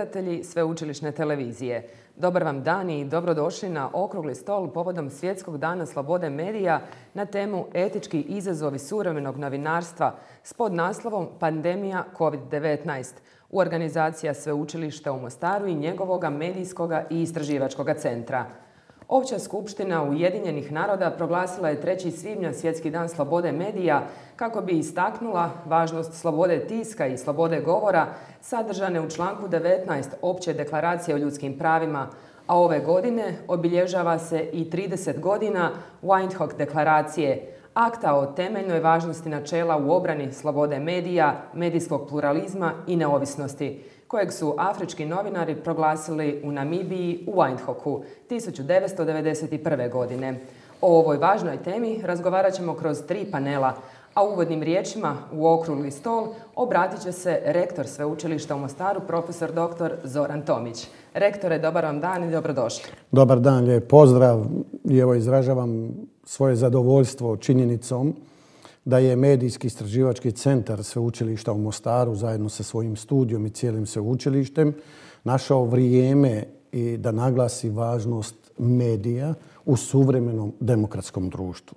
gledatelji Sveučilišne televizije. Dobar vam dan i dobrodošli na okrugli stol povodom Svjetskog dana slobode medija na temu Etički izazovi suvremenog novinarstva s pod naslovom Pandemija COVID-19 u organizacija Sveučilišta u Mostaru i njegovoga medijskoga i istraživačkoga centra. Opća skupština Ujedinjenih naroda proglasila je 3. svibnja Svjetski dan slobode medija kako bi istaknula važnost slobode tiska i slobode govora sadržane u članku 19 Opće deklaracije o ljudskim pravima, a ove godine obilježava se i 30 godina Windhoek deklaracije, akta o temeljnoj važnosti načela u obrani slobode medija, medijskog pluralizma i neovisnosti kojeg su afrički novinari proglasili u Namibiji u Eindhoku 1991. godine. O ovoj važnoj temi razgovarat ćemo kroz tri panela, a uvodnim riječima u okrugli stol obratit će se rektor sveučilišta u Mostaru, profesor dr. Zoran Tomić. Rektore, dobar vam dan i dobrodošli. Dobar dan, lijep pozdrav i evo izražavam svoje zadovoljstvo činjenicom da je Medijski istraživački centar sveučilišta u Mostaru zajedno sa svojim studijom i cijelim sveučilištem našao vrijeme i da naglasi važnost medija u suvremenom demokratskom društvu.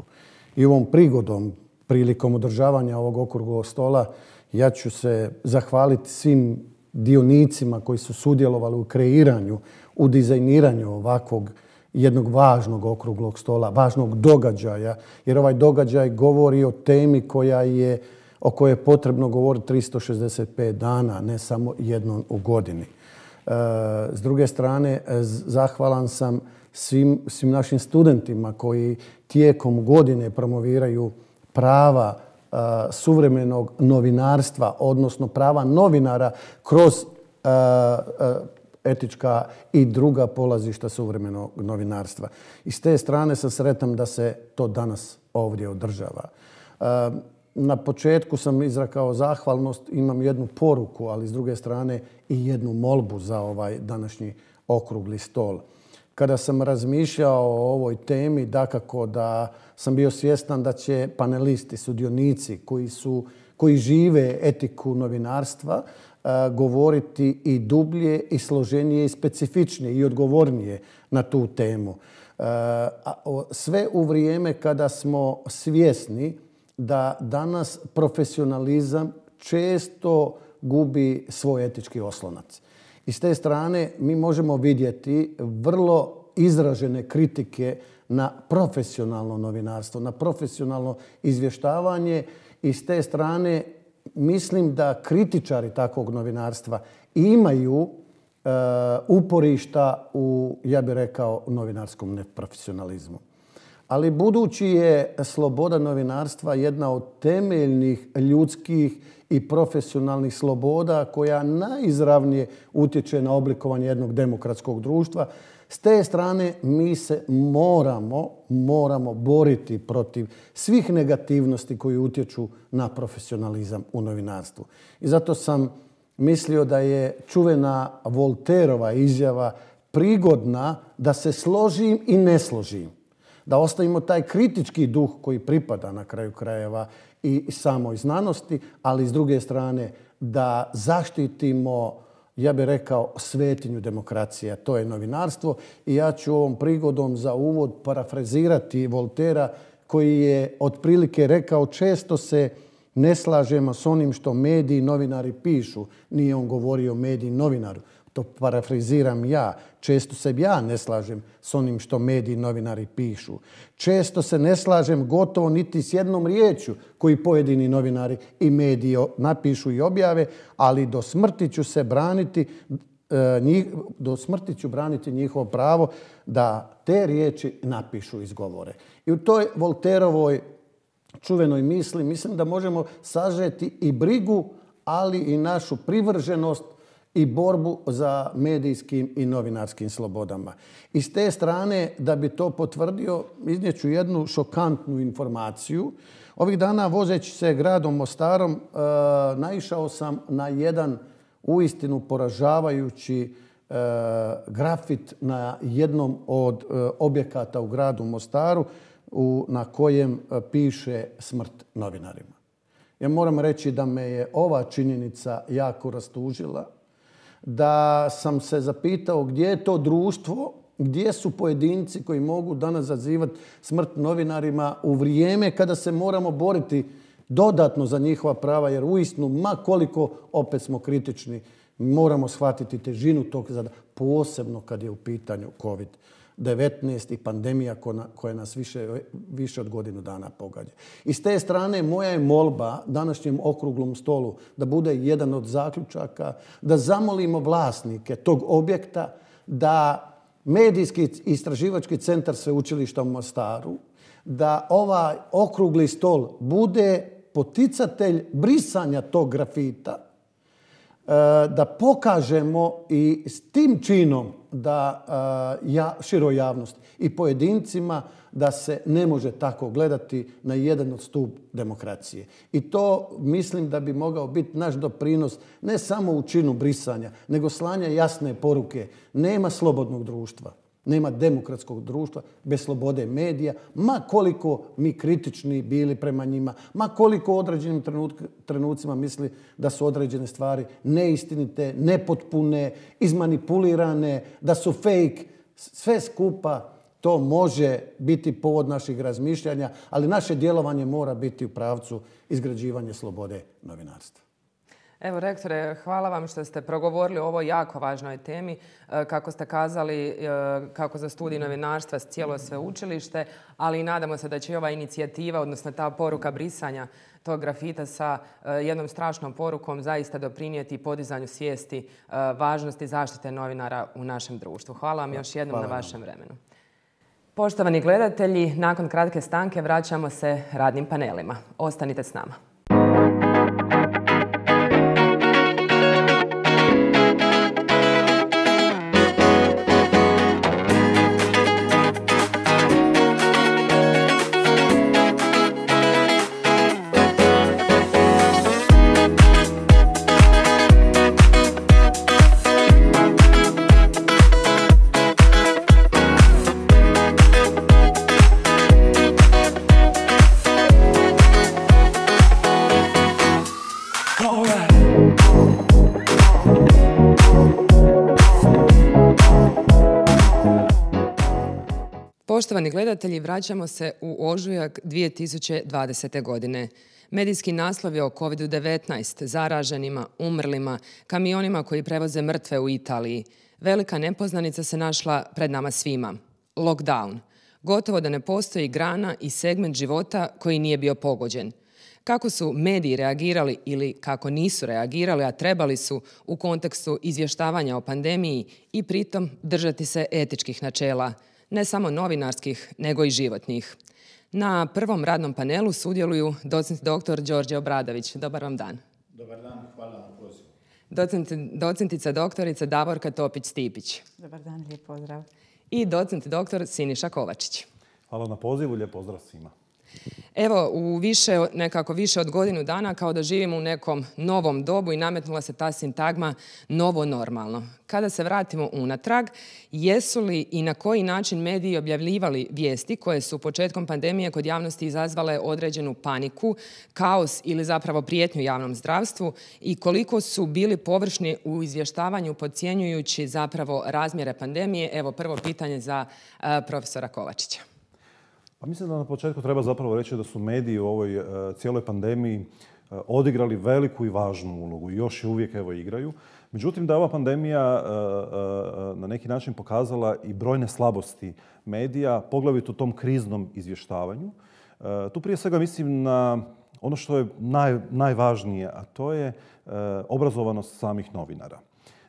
I ovom prigodom, prilikom održavanja ovog okrugog stola, ja ću se zahvaliti svim dionicima koji su sudjelovali u kreiranju, u dizajniranju ovakvog jednog važnog okruglog stola, važnog događaja, jer ovaj događaj govori o temi koja je, o kojoj je potrebno govoriti 365 dana, ne samo jednom u godini. E, s druge strane, zahvalan sam svim, svim našim studentima koji tijekom godine promoviraju prava e, suvremenog novinarstva, odnosno prava novinara kroz e, etička i druga polazišta suvremenog novinarstva. I s te strane sam sretan da se to danas ovdje održava. E, na početku sam izrakao zahvalnost, imam jednu poruku, ali s druge strane i jednu molbu za ovaj današnji okrugli stol. Kada sam razmišljao o ovoj temi, dakako da sam bio svjestan da će panelisti, sudionici koji, su, koji žive etiku novinarstva, E, govoriti i dublje i složenije i specifičnije i odgovornije na tu temu. E, sve u vrijeme kada smo svjesni da danas profesionalizam često gubi svoj etički oslonac. I s te strane mi možemo vidjeti vrlo izražene kritike na profesionalno novinarstvo, na profesionalno izvještavanje i s te strane mislim da kritičari takvog novinarstva imaju e, uporišta u, ja bih rekao, novinarskom neprofesionalizmu. Ali budući je sloboda novinarstva jedna od temeljnih ljudskih i profesionalnih sloboda koja najizravnije utječe na oblikovanje jednog demokratskog društva, s te strane mi se moramo, moramo boriti protiv svih negativnosti koji utječu na profesionalizam u novinarstvu. I zato sam mislio da je čuvena Volterova izjava prigodna da se složim i ne složim. Da ostavimo taj kritički duh koji pripada na kraju krajeva i samoj znanosti, ali s druge strane da zaštitimo ja bih rekao, svetinju demokracija, To je novinarstvo i ja ću ovom prigodom za uvod parafrazirati Voltera koji je otprilike rekao često se ne slažemo s onim što mediji i novinari pišu. Nije on govorio mediji i novinaru to parafriziram ja, često se ja ne slažem s onim što mediji i novinari pišu. Često se ne slažem gotovo niti s jednom riječju koji pojedini novinari i mediji napišu i objave, ali do smrti ću se braniti e, do smrti ću braniti njihovo pravo da te riječi napišu izgovore. I u toj Volterovoj čuvenoj misli mislim da možemo sažeti i brigu, ali i našu privrženost i borbu za medijskim i novinarskim slobodama. I s te strane, da bi to potvrdio, iznijeću jednu šokantnu informaciju. Ovih dana, vozeći se gradom Mostarom, e, naišao sam na jedan uistinu poražavajući e, grafit na jednom od e, objekata u gradu Mostaru u, na kojem piše smrt novinarima. Ja moram reći da me je ova činjenica jako rastužila da sam se zapitao gdje je to društvo, gdje su pojedinci koji mogu danas zazivati smrt novinarima u vrijeme kada se moramo boriti dodatno za njihova prava, jer uistinu, ma koliko opet smo kritični, moramo shvatiti težinu tog zada, posebno kad je u pitanju COVID. 19 i pandemija koja nas više, više od godinu dana pogađa. I s te strane moja je molba današnjem okruglom stolu da bude jedan od zaključaka da zamolimo vlasnike tog objekta da medijski istraživački centar sveučilišta u Mostaru da ovaj okrugli stol bude poticatelj brisanja tog grafita, e, da pokažemo i s tim činom da ja, široj javnosti i pojedincima da se ne može tako gledati na jedan od stup demokracije. I to mislim da bi mogao biti naš doprinos ne samo u činu brisanja, nego slanja jasne poruke. Nema slobodnog društva. Nema demokratskog društva bez slobode medija, ma koliko mi kritični bili prema njima, ma koliko u određenim trenucima misli da su određene stvari neistinite, nepotpune, izmanipulirane, da su fake. Sve skupa to može biti povod naših razmišljanja, ali naše djelovanje mora biti u pravcu izgrađivanja slobode novinarstva. Evo, rektore, hvala vam što ste progovorili o ovoj jako važnoj temi. E, kako ste kazali, e, kako za studij novinarstva cijelo učilište. ali nadamo se da će i ova inicijativa, odnosno ta poruka brisanja tog grafita sa e, jednom strašnom porukom zaista doprinijeti podizanju svijesti važnosti zaštite novinara u našem društvu. Hvala vam još jednom na vašem vremenu. Poštovani gledatelji, nakon kratke stanke vraćamo se radnim panelima. Ostanite s nama. gledatelji, vraćamo se u ožujak 2020. godine. Medijski naslovi o COVID-19, zaraženima, umrlima, kamionima koji prevoze mrtve u Italiji. Velika nepoznanica se našla pred nama svima. Lockdown. Gotovo da ne postoji grana i segment života koji nije bio pogođen. Kako su mediji reagirali ili kako nisu reagirali, a trebali su u kontekstu izvještavanja o pandemiji i pritom držati se etičkih načela – ne samo novinarskih, nego i životnih. Na prvom radnom panelu sudjeluju docent dr. Đorđe Obradović. Dobar vam dan. Dobar dan, hvala na pozivu. docentica doktorica Davorka Topić-Stipić. Dobar dan, lijep pozdrav. I docent doktor Siniša Kovačić. Hvala na pozivu, lijep pozdrav svima. Evo, u više, nekako više od godinu dana kao da živimo u nekom novom dobu i nametnula se ta sintagma novo normalno. Kada se vratimo unatrag, jesu li i na koji način mediji objavljivali vijesti koje su početkom pandemije kod javnosti izazvale određenu paniku, kaos ili zapravo prijetnju javnom zdravstvu i koliko su bili površni u izvještavanju podcijenjujući zapravo razmjere pandemije? Evo, prvo pitanje za eh, profesora Kovačića. Pa mislim da na početku treba zapravo reći da su mediji u ovoj e, cijeloj pandemiji e, odigrali veliku i važnu ulogu i još je uvijek evo igraju. Međutim, da je ova pandemija e, na neki način pokazala i brojne slabosti medija, poglavito u tom kriznom izvještavanju. Tu prije svega mislim na ono što je najvažnije, a to je obrazovanost samih novinara.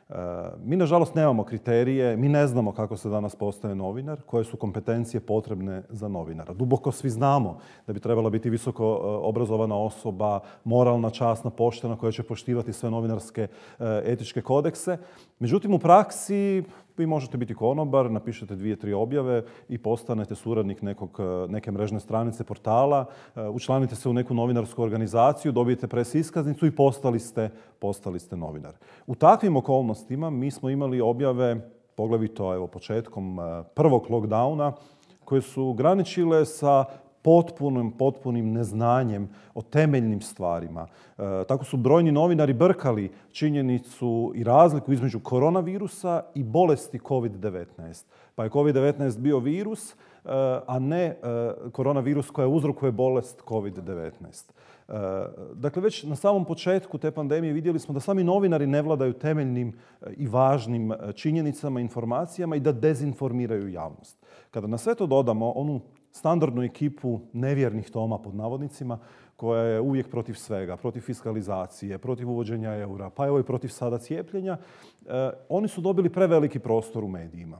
Eh, mi, nažalost, nemamo kriterije, mi ne znamo kako se danas postaje novinar, koje su kompetencije potrebne za novinara. Duboko svi znamo da bi trebala biti visoko eh, obrazovana osoba, moralna, časna, poštena, koja će poštivati sve novinarske eh, etičke kodekse. Međutim, u praksi vi možete biti konobar, napišete dvije, tri objave i postanete suradnik nekog, e, neke mrežne stranice, portala, e, učlanite se u neku novinarsku organizaciju, dobijete presiskaznicu i postali ste, postali ste novinar. U takvim okolnostima mi smo imali objave, poglavito evo, početkom e, prvog lockdowna, koje su graničile sa potpunim, potpunim neznanjem o temeljnim stvarima. E, tako su brojni novinari brkali činjenicu i razliku između koronavirusa i bolesti COVID-19. Pa je COVID-19 bio virus, e, a ne e, koronavirus koja uzrokuje bolest COVID-19. E, dakle, već na samom početku te pandemije vidjeli smo da sami novinari ne vladaju temeljnim i važnim činjenicama, informacijama i da dezinformiraju javnost. Kada na sve to dodamo onu standardnu ekipu nevjernih Toma pod navodnicima koja je uvijek protiv svega, protiv fiskalizacije, protiv uvođenja eura, pa evo i protiv sada cijepljenja, e, oni su dobili preveliki prostor u medijima.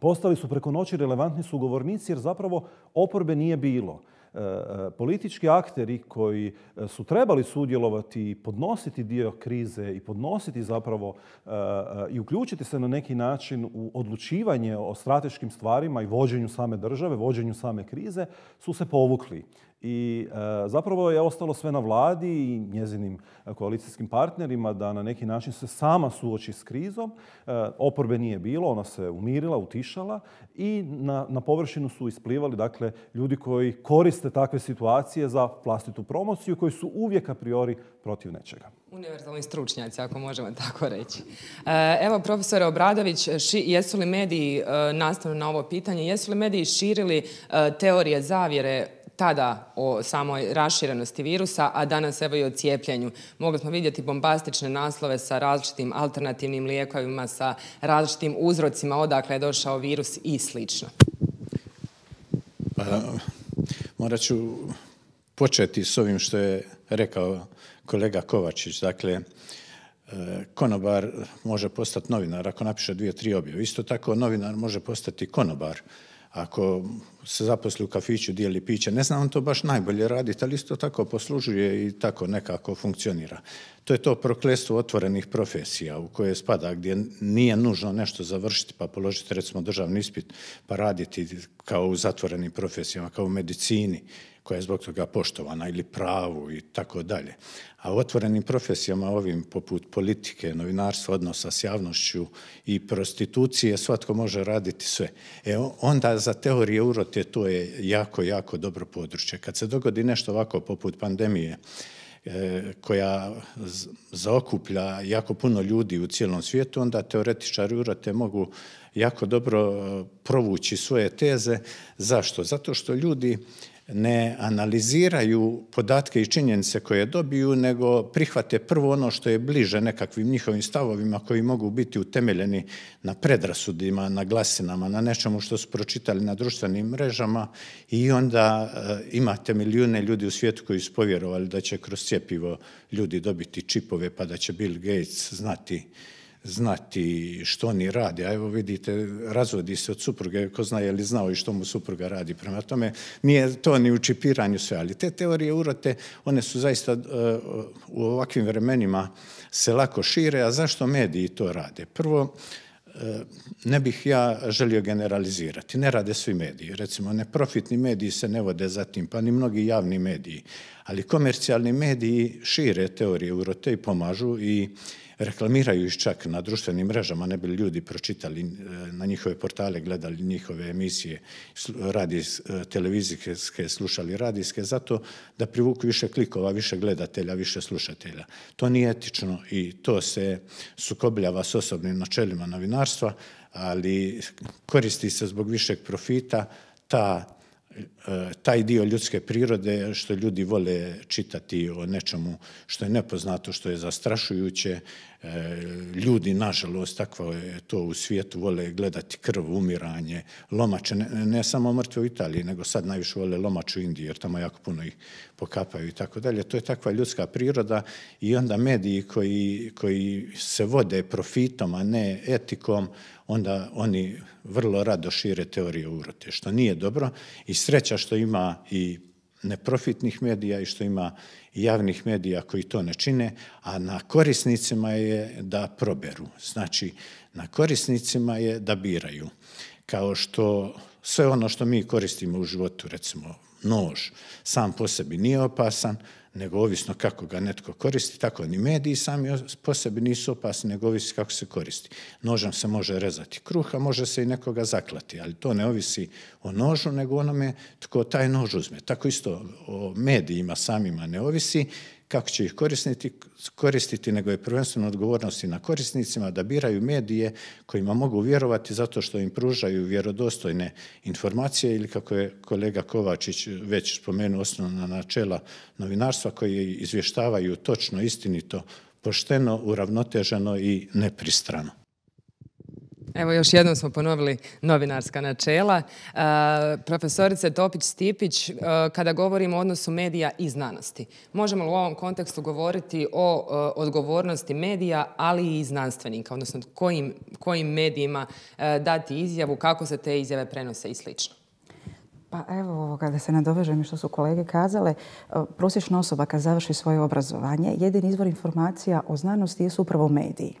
Postali su preko noći relevantni sugovornici jer zapravo oporbe nije bilo. E, e, politički akteri koji e, su trebali sudjelovati i podnositi dio krize i podnositi zapravo i uključiti se na neki način u odlučivanje o strateškim stvarima i vođenju same države, vođenju same krize, su se povukli i e, zapravo je ostalo sve na vladi i njezinim e, koalicijskim partnerima da na neki način se sama suoči s krizom. E, oporbe nije bilo, ona se umirila, utišala i na, površinu su isplivali dakle, ljudi koji koriste takve situacije za vlastitu promociju, koji su uvijek a priori protiv nečega. Univerzalni stručnjaci, ako možemo tako reći. Evo, profesore Obradović, jesu li mediji, nastavno na ovo pitanje, jesu li mediji širili teorije zavjere tada o samoj raširenosti virusa, a danas evo i o cijepljenju. Mogli smo vidjeti bombastične naslove sa različitim alternativnim lijekovima, sa različitim uzrocima odakle je došao virus i slično. Pa, morat ću početi s ovim što je rekao kolega Kovačić. Dakle, e, konobar može postati novinar ako napiše dvije, tri objave. Isto tako novinar može postati konobar ako se zaposli u kafiću, dijeli piće. Ne znam on to baš najbolje raditi, ali isto tako poslužuje i tako nekako funkcionira. To je to proklestvo otvorenih profesija u koje spada, gdje nije nužno nešto završiti pa položiti recimo državni ispit pa raditi kao u zatvorenim profesijama, kao u medicini koja je zbog toga poštovana ili pravu i tako dalje. A u otvorenim profesijama ovim poput politike, novinarstva, odnosa s javnošću i prostitucije svatko može raditi sve. E onda za teorije urod te to je jako, jako dobro područje. Kad se dogodi nešto ovako poput pandemije, e, koja zaokuplja jako puno ljudi u cijelom svijetu, onda teoretičari urate mogu jako dobro e, provući svoje teze. Zašto? Zato što ljudi ne analiziraju podatke i činjenice koje dobiju, nego prihvate prvo ono što je bliže nekakvim njihovim stavovima koji mogu biti utemeljeni na predrasudima, na glasinama, na nečemu što su pročitali na društvenim mrežama i onda e, imate milijune ljudi u svijetu koji su povjerovali da će kroz cjepivo ljudi dobiti čipove pa da će Bill Gates znati znati što oni radi. A evo vidite, razvodi se od supruge, ko zna je li znao i što mu supruga radi. Prema tome, nije to ni u čipiranju sve, ali te teorije urote, one su zaista e, u ovakvim vremenima se lako šire, a zašto mediji to rade? Prvo, e, ne bih ja želio generalizirati. Ne rade svi mediji. Recimo, neprofitni mediji se ne vode za tim, pa ni mnogi javni mediji. Ali komercijalni mediji šire teorije urote i pomažu i reklamiraju ih čak na društvenim mrežama, ne bi ljudi pročitali e, na njihove portale, gledali njihove emisije, radi e, televizijske, slušali radijske, zato da privuku više klikova, više gledatelja, više slušatelja. To nije etično i to se sukobljava s osobnim načelima novinarstva, ali koristi se zbog višeg profita ta taj dio ljudske prirode što ljudi vole čitati o nečemu što je nepoznato, što je zastrašujuće. E, ljudi, nažalost, takvo je to u svijetu, vole gledati krv, umiranje, lomače, ne, samo mrtve u Italiji, nego sad najviše vole lomač u Indiji, jer tamo jako puno ih pokapaju i tako dalje. To je takva ljudska priroda i onda mediji koji, koji se vode profitom, a ne etikom, onda oni vrlo rado šire teorije urote, što nije dobro i sreća što ima i neprofitnih medija i što ima i javnih medija koji to ne čine, a na korisnicima je da proberu. Znači, na korisnicima je da biraju. Kao što sve ono što mi koristimo u životu, recimo nož sam po sebi nije opasan, nego ovisno kako ga netko koristi, tako ni mediji sami po sebi nisu opasni, nego ovisi kako se koristi. Nožem se može rezati kruha, može se i nekoga zaklati, ali to ne ovisi o nožu, nego onome tko taj nož uzme. Tako isto o medijima samima ne ovisi, kako će ih koristiti, koristiti nego je prvenstveno odgovornosti na korisnicima da biraju medije kojima mogu vjerovati zato što im pružaju vjerodostojne informacije ili kako je kolega Kovačić već spomenuo osnovna načela novinarstva koji izvještavaju točno, istinito, pošteno, uravnoteženo i nepristrano. Evo još jednom smo ponovili novinarska načela. E, profesorice Topić-Stipić, e, kada govorimo o odnosu medija i znanosti, možemo li u ovom kontekstu govoriti o e, odgovornosti medija, ali i znanstvenika, odnosno kojim, medijima dati izjavu, kako se te izjave prenose i slično? Pa evo, kada se nadovežem i što su kolege kazale, prosječna osoba kad završi svoje obrazovanje, jedin izvor informacija o znanosti su upravo mediji.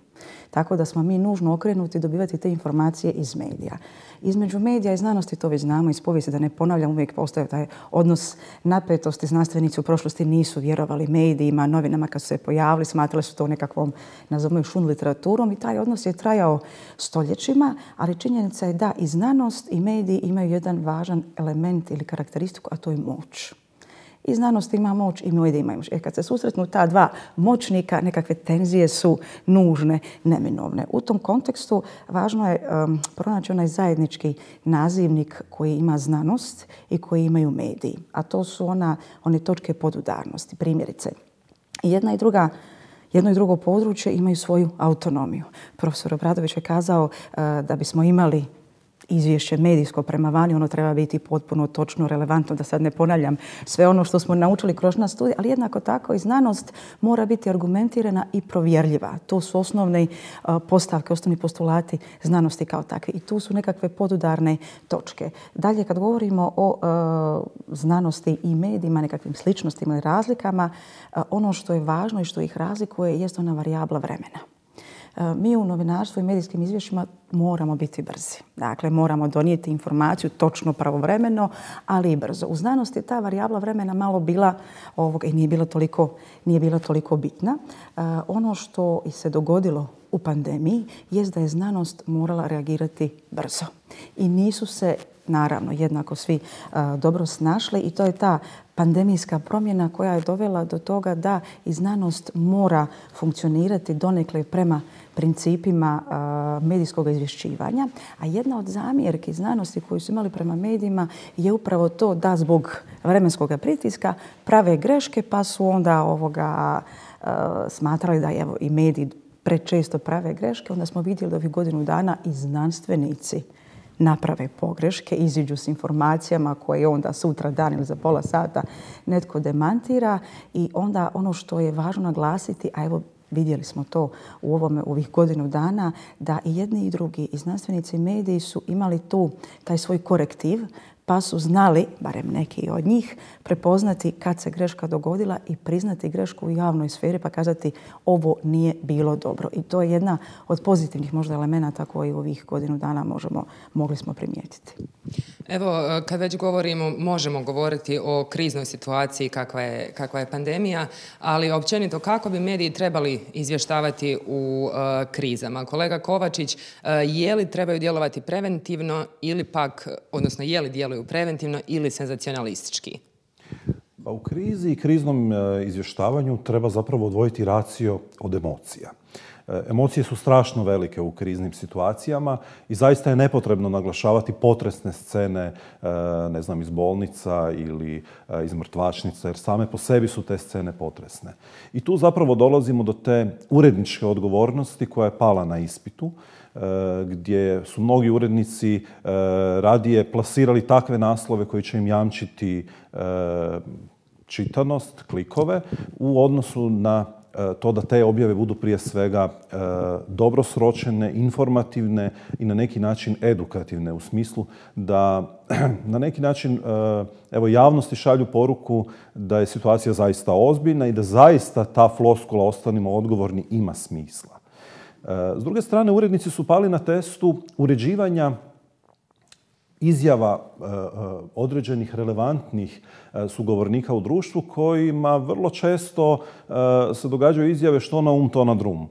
Tako da smo mi nužno okrenuti dobivati te informacije iz medija. Između medija i znanosti to već znamo iz povijesti, da ne ponavljam, uvijek postoje taj odnos napetosti. Znanstvenici u prošlosti nisu vjerovali medijima, novinama kad su se pojavili, smatrali su to nekakvom, nazovimo šun literaturom i taj odnos je trajao stoljećima, ali činjenica je da i znanost i mediji imaju jedan važan element ili karakteristiku, a to je moć i znanost ima moć i mediji imaju moć. E kad se susretnu ta dva moćnika, nekakve tenzije su nužne, neminovne. U tom kontekstu važno je um, pronaći onaj zajednički nazivnik koji ima znanost i koji imaju mediji. A to su ona, one točke podudarnosti, primjerice. Jedna i druga jedno i drugo područje imaju svoju autonomiju. Profesor Obradović je kazao uh, da bismo imali izvješće medijsko prema vani, ono treba biti potpuno točno, relevantno, da sad ne ponavljam sve ono što smo naučili kroz na studij, ali jednako tako i znanost mora biti argumentirana i provjerljiva. To su osnovne uh, postavke, osnovni postulati znanosti kao takvi. I tu su nekakve podudarne točke. Dalje, kad govorimo o uh, znanosti i medijima, nekakvim sličnostima i razlikama, uh, ono što je važno i što ih razlikuje jest ona varijabla vremena. E, mi u novinarstvu i medijskim izvješćima moramo biti brzi. Dakle, moramo donijeti informaciju točno pravovremeno, ali i brzo. U znanosti je ta varijabla vremena malo bila ovog, i nije bila toliko, nije bila toliko bitna. E, ono što i se dogodilo u pandemiji jest da je znanost morala reagirati brzo. I nisu se naravno jednako svi e, dobro snašli i to je ta pandemijska promjena koja je dovela do toga da i znanost mora funkcionirati donekle prema principima e, medijskog izvješćivanja. A jedna od zamjerki znanosti koju su imali prema medijima je upravo to da zbog vremenskog pritiska prave greške pa su onda ovoga e, smatrali da evo, i mediji prečesto prave greške. Onda smo vidjeli da ovih godinu dana i znanstvenici naprave pogreške, iziđu s informacijama koje onda sutra dan ili za pola sata netko demantira i onda ono što je važno naglasiti, a evo vidjeli smo to u ovome ovih godinu dana, da i jedni i drugi i znanstvenici i mediji su imali tu taj svoj korektiv pa su znali, barem neki od njih, prepoznati kad se greška dogodila i priznati grešku u javnoj sferi pa kazati ovo nije bilo dobro. I to je jedna od pozitivnih možda elemenata koji u ovih godinu dana možemo, mogli smo primijetiti. Evo, kad već govorimo, možemo govoriti o kriznoj situaciji kakva je, kakva je pandemija, ali općenito kako bi mediji trebali izvještavati u e, krizama. Kolega Kovačić, uh, je li trebaju djelovati preventivno ili pak, odnosno je li djeluju preventivno ili senzacionalistički? Pa u krizi i kriznom e, izvještavanju treba zapravo odvojiti racio od emocija. E, emocije su strašno velike u kriznim situacijama i zaista je nepotrebno naglašavati potresne scene, e, ne znam, iz bolnica ili iz mrtvačnica, jer same po sebi su te scene potresne. I tu zapravo dolazimo do te uredničke odgovornosti koja je pala na ispitu E, gdje su mnogi urednici e, radije plasirali takve naslove koji će im jamčiti e, čitanost, klikove, u odnosu na to da te objave budu prije svega dobro sročene, informativne i na neki način edukativne u smislu da na neki način evo javnosti šalju poruku da je situacija zaista ozbiljna i da zaista ta floskula ostanimo odgovorni ima smisla. E, s druge strane, urednici su pali na testu uređivanja izjava e, e, određenih relevantnih sugovornika u društvu kojima vrlo često se događaju izjave što na um, to na drum.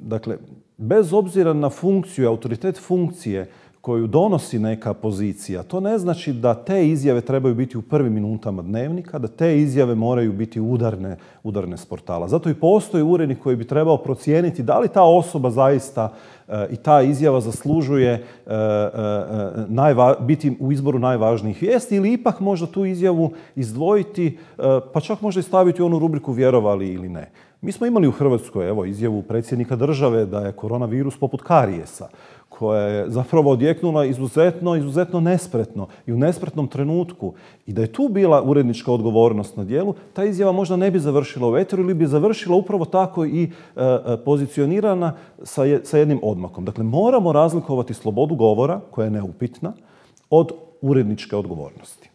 Dakle, bez obzira na funkciju, autoritet funkcije, koju donosi neka pozicija, to ne znači da te izjave trebaju biti u prvim minutama dnevnika, da te izjave moraju biti udarne, udarne s portala. Zato i postoji urednik koji bi trebao procijeniti da li ta osoba zaista eh, i ta izjava zaslužuje eh, eh, biti u izboru najvažnijih vijesti ili ipak možda tu izjavu izdvojiti, pa čak možda i staviti u onu rubriku vjerovali ili ne. Mi smo imali u Hrvatskoj evo, izjavu predsjednika države da je koronavirus poput karijesa koja je zapravo odjeknula izuzetno, izuzetno nespretno i u nespretnom trenutku. I da je tu bila urednička odgovornost na dijelu, ta izjava možda ne bi završila u eteru ili bi završila upravo tako i e, e, pozicionirana sa jednim odmakom. Dakle, moramo razlikovati slobodu govora, koja je neupitna, od uredničke odgovornosti.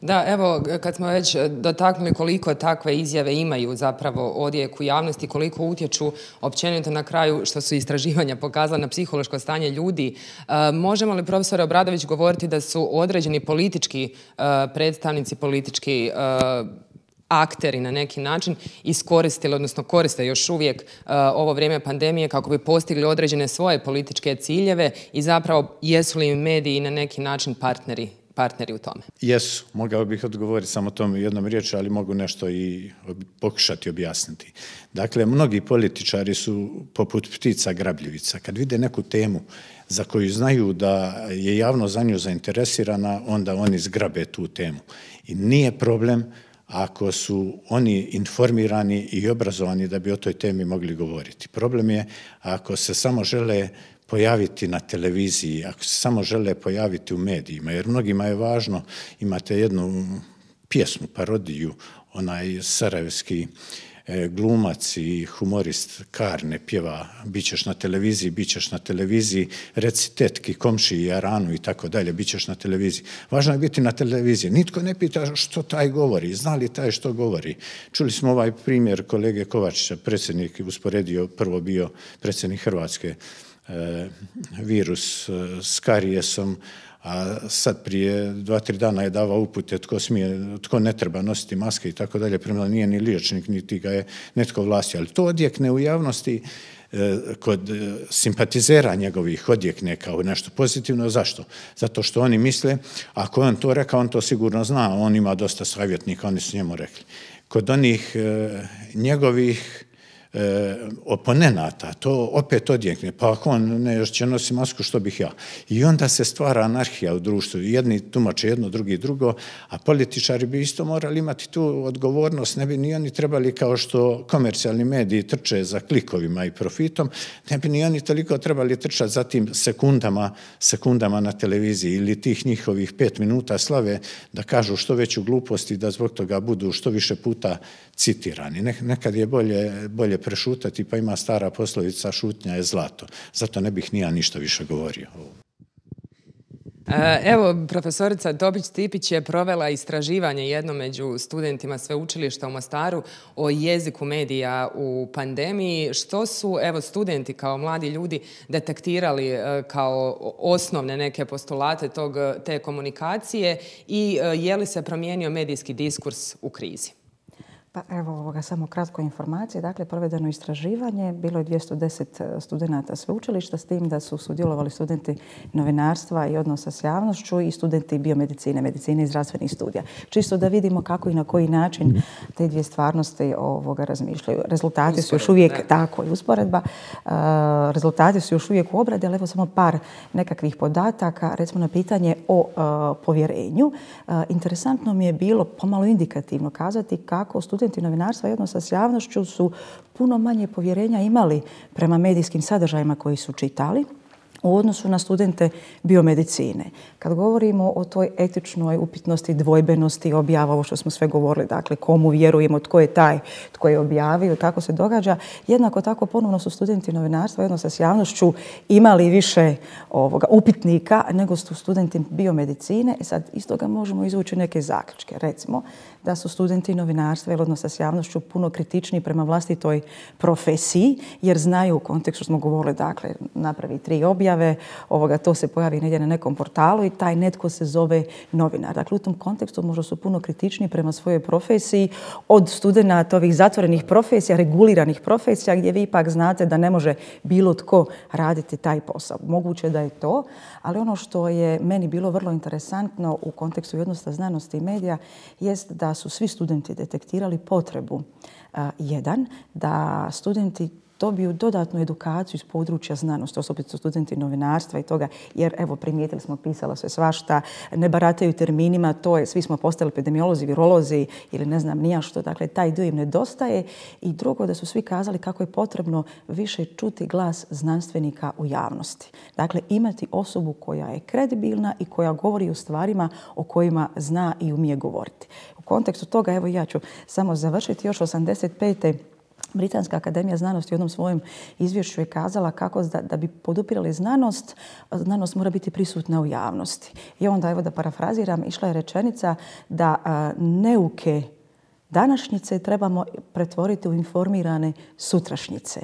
Da, evo, kad smo već dotaknuli koliko takve izjave imaju zapravo odjek u javnosti, koliko utječu općenito na kraju što su istraživanja pokazala na psihološko stanje ljudi, e, možemo li profesor Obradović govoriti da su određeni politički e, predstavnici, politički e, akteri na neki način iskoristili, odnosno koriste još uvijek ovo vrijeme pandemije kako bi postigli određene svoje političke ciljeve i zapravo jesu li mediji na neki način partneri partneri u tome? Jesu, mogao bih odgovoriti samo tom jednom riječu, ali mogu nešto i pokušati objasniti. Dakle, mnogi političari su poput ptica grabljivica. Kad vide neku temu za koju znaju da je javno za nju zainteresirana, onda oni zgrabe tu temu. I nije problem ako su oni informirani i obrazovani da bi o toj temi mogli govoriti. Problem je ako se samo žele pojaviti na televiziji, ako se samo žele pojaviti u medijima, jer mnogima je važno, imate jednu pjesmu, parodiju, onaj sarajevski e, glumac i humorist Karne pjeva bit ćeš na televiziji, bit ćeš na televiziji, recitetki tetki, komši i aranu i tako dalje, ćeš na televiziji. Važno je biti na televiziji. Nitko ne pita što taj govori, zna li taj što govori. Čuli smo ovaj primjer kolege Kovačića, predsjednik usporedio, prvo bio predsjednik Hrvatske, E, virus e, s karijesom, a sad prije dva, tri dana je davao upute tko smije, tko ne treba nositi maske i tako dalje, premda nije ni liječnik, niti ga je netko vlasti, ali to odjekne u javnosti e, kod simpatizera njegovih odjekne kao nešto pozitivno. Zašto? Zato što oni misle, ako on to rekao, on to sigurno zna, on ima dosta savjetnika, oni su njemu rekli. Kod onih njegovih E, oponenata, to opet odjekne, pa ako on ne još će nosi masku, što bih ja? I onda se stvara anarhija u društvu, jedni tumače jedno, drugi drugo, a političari bi isto morali imati tu odgovornost, ne bi ni oni trebali kao što komercijalni mediji trče za klikovima i profitom, ne bi ni oni toliko trebali trčati za tim sekundama, sekundama na televiziji ili tih njihovih pet minuta slave da kažu što veću gluposti da zbog toga budu što više puta citirani. Nekad je bolje prešutati, pa ima stara poslovica šutnja je zlato. Zato ne bih nija ništa više govorio. E, evo, profesorica dobić stipić je provela istraživanje jedno među studentima sveučilišta u Mostaru o jeziku medija u pandemiji. Što su, evo, studenti kao mladi ljudi detektirali e, kao osnovne neke postulate tog, te komunikacije i e, je li se promijenio medijski diskurs u krizi? Pa evo ovoga, samo kratko informacije. Dakle, provedeno istraživanje, bilo je 210 e, studenta sveučilišta s tim da su sudjelovali studenti novinarstva i odnosa s javnošću i studenti biomedicine, medicine i zdravstvenih studija. Čisto da vidimo kako i na koji način te dvije stvarnosti ovoga razmišljaju. Rezultati su još uvijek tako i usporedba. E, rezultati su još uvijek u obradi, ali evo samo par nekakvih podataka. Recimo na pitanje o e, povjerenju. interesantno mi je bilo pomalo indikativno kazati kako studenti studenti novinarstva i odnosa s javnošću su puno manje povjerenja imali prema medijskim sadržajima koji su čitali u odnosu na studente biomedicine. Kad govorimo o toj etičnoj upitnosti, dvojbenosti objava, ovo što smo sve govorili, dakle komu vjerujemo, tko je taj, tko je objavio, tako se događa. Jednako tako ponovno su studenti novinarstva jedno sa s javnošću imali više ovoga, upitnika nego su studenti biomedicine. E sad, iz toga možemo izvući neke zaključke. Recimo, da su studenti novinarstva ili odnosa s javnošću puno kritičniji prema vlastitoj profesiji, jer znaju u kontekstu smo govorili, dakle, napravi tri objave, ovoga, to se pojavi negdje na nekom portalu i taj netko se zove novinar. Dakle, u tom kontekstu možda su puno kritičniji prema svojoj profesiji od studenta ovih zatvorenih profesija, reguliranih profesija, gdje vi ipak znate da ne može bilo tko raditi taj posao. Moguće da je to, ali ono što je meni bilo vrlo interesantno u kontekstu jednosta znanosti i medija jest da su svi studenti detektirali potrebu, jedan, da studenti dobiju dodatnu edukaciju iz područja znanosti, osobito studenti novinarstva i toga, jer evo primijetili smo, pisala se svašta, ne barataju terminima, to je, svi smo postali epidemiolozi, virolozi ili ne znam nija što, dakle taj dio im nedostaje i drugo da su svi kazali kako je potrebno više čuti glas znanstvenika u javnosti. Dakle, imati osobu koja je kredibilna i koja govori o stvarima o kojima zna i umije govoriti. U kontekstu toga, evo ja ću samo završiti, još 85. Britanska akademija znanosti u jednom svojem izvješću je kazala kako da, da bi podupirali znanost, znanost mora biti prisutna u javnosti. I onda, evo da parafraziram, išla je rečenica da neuke današnjice trebamo pretvoriti u informirane sutrašnjice.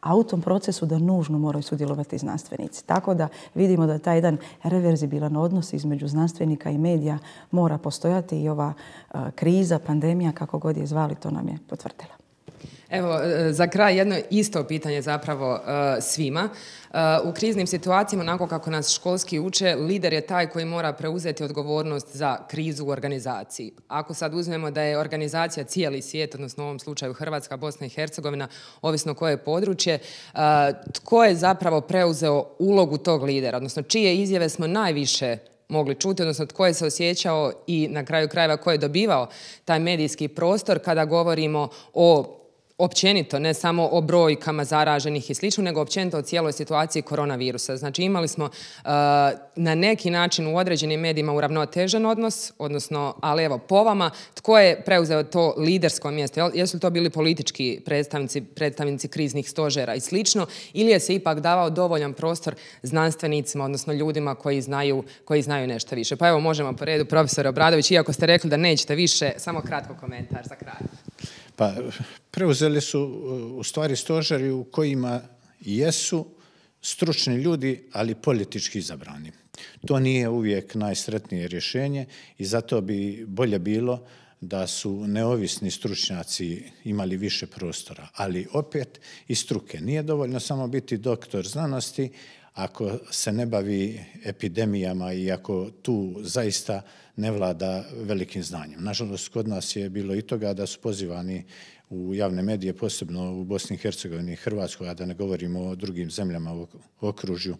A u tom procesu da nužno moraju sudjelovati znanstvenici. Tako da vidimo da taj jedan reverzibilan odnos između znanstvenika i medija mora postojati i ova kriza, pandemija, kako god je zvali, to nam je potvrdila. Evo, e, za kraj jedno isto pitanje zapravo e, svima. E, u kriznim situacijama, onako kako nas školski uče, lider je taj koji mora preuzeti odgovornost za krizu u organizaciji. Ako sad uzmemo da je organizacija cijeli svijet, odnosno u ovom slučaju Hrvatska, Bosna i Hercegovina, ovisno koje je područje, tko je zapravo preuzeo ulogu tog lidera, odnosno čije izjave smo najviše mogli čuti, odnosno tko je se osjećao i na kraju krajeva tko je dobivao taj medijski prostor kada govorimo o općenito, ne samo o brojkama zaraženih i slično, nego općenito o cijeloj situaciji koronavirusa. Znači imali smo uh, na neki način u određenim medijima uravnotežen odnos, odnosno, ali evo, po vama, tko je preuzeo to lidersko mjesto? Jesu li to bili politički predstavnici, predstavnici kriznih stožera i slično, ili je se ipak davao dovoljan prostor znanstvenicima, odnosno ljudima koji znaju, koji znaju nešto više? Pa evo, možemo po redu, profesor Obradović, iako ste rekli da nećete više, samo kratko komentar za kraj. Pa preuzeli su u stvari stožari u kojima jesu stručni ljudi, ali politički izabrani. To nije uvijek najsretnije rješenje i zato bi bolje bilo da su neovisni stručnjaci imali više prostora, ali opet i struke. Nije dovoljno samo biti doktor znanosti, ako se ne bavi epidemijama i ako tu zaista ne vlada velikim znanjem. Nažalost, kod nas je bilo i toga da su pozivani u javne medije, posebno u Bosni i Hercegovini i Hrvatskoj, a da ne govorimo o drugim zemljama u okružju,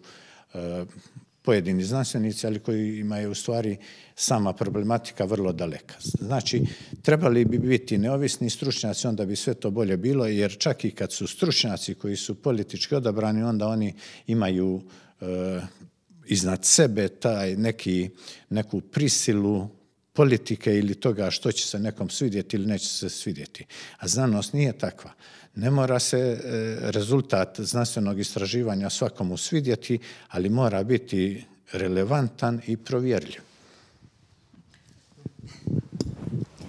pojedini znanstvenici, ali koji imaju u stvari sama problematika vrlo daleka. Znači, trebali bi biti neovisni stručnjaci, onda bi sve to bolje bilo, jer čak i kad su stručnjaci koji su politički odabrani, onda oni imaju e, iznad sebe taj neki, neku prisilu politike ili toga što će se nekom svidjeti ili neće se svidjeti. A znanost nije takva. Ne mora se e, rezultat znanstvenog istraživanja svakomu svidjeti, ali mora biti relevantan i provjerljiv.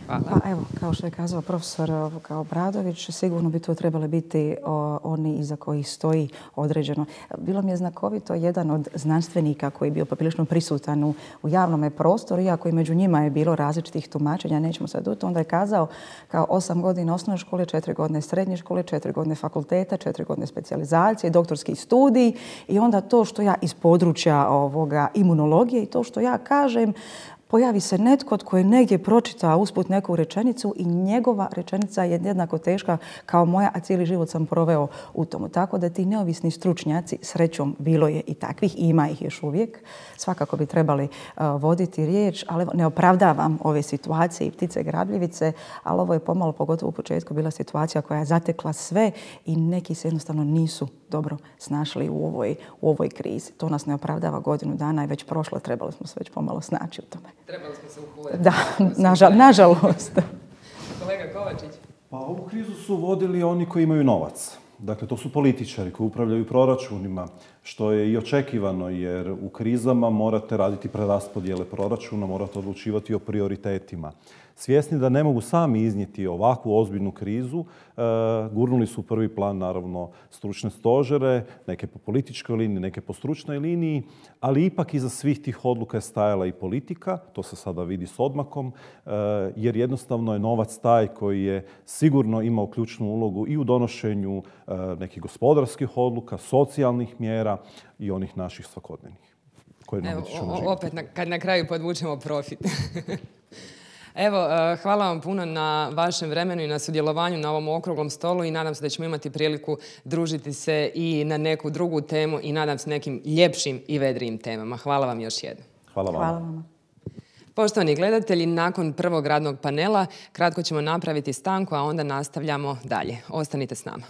Hvala. Pa evo, kao što je kazao profesor kao Bradović, sigurno bi to trebali biti oni iza kojih stoji određeno. Bilo mi je znakovito jedan od znanstvenika koji je bio poprilično prisutan u, u javnom prostoru, iako i među njima je bilo različitih tumačenja, nećemo sad to, onda je kazao kao osam godina osnovne škole, četiri godine srednje škole, četiri godine fakulteta, četiri godine specijalizacije, doktorski studij i onda to što ja iz područja ovoga imunologije i to što ja kažem pojavi se netko tko je negdje pročita usput neku rečenicu i njegova rečenica je jednako teška kao moja, a cijeli život sam proveo u tomu. Tako da ti neovisni stručnjaci, srećom bilo je i takvih, ima ih još uvijek, svakako bi trebali e, voditi riječ, ali ne opravdavam ove situacije i ptice grabljivice, ali ovo je pomalo, pogotovo u početku, bila situacija koja je zatekla sve i neki se jednostavno nisu dobro snašli u ovoj, u ovoj krizi. To nas ne opravdava godinu dana i već prošlo, trebali smo se već pomalo snaći u tome. Trebali smo se Da, nažalost. Kolega Kovačić. Pa ovu krizu su vodili oni koji imaju novac. Dakle, to su političari koji upravljaju proračunima, što je i očekivano, jer u krizama morate raditi preraspodjele proračuna, morate odlučivati o prioritetima svjesni da ne mogu sami iznijeti ovakvu ozbiljnu krizu, e, gurnuli su u prvi plan naravno stručne stožere, neke po političkoj liniji, neke po stručnoj liniji, ali ipak iza svih tih odluka je stajala i politika, to se sada vidi s odmakom, e, jer jednostavno je novac taj koji je sigurno imao ključnu ulogu i u donošenju e, nekih gospodarskih odluka, socijalnih mjera i onih naših svakodnevnih. Koje Evo, opet kad na kraju podvučemo profit. Evo, eh, hvala vam puno na vašem vremenu i na sudjelovanju na ovom okruglom stolu i nadam se da ćemo imati priliku družiti se i na neku drugu temu i nadam se nekim ljepšim i vedrijim temama. Hvala vam još jednom. Hvala vam. Hvala vam. Poštovani gledatelji, nakon prvog radnog panela kratko ćemo napraviti stanku, a onda nastavljamo dalje. Ostanite s nama.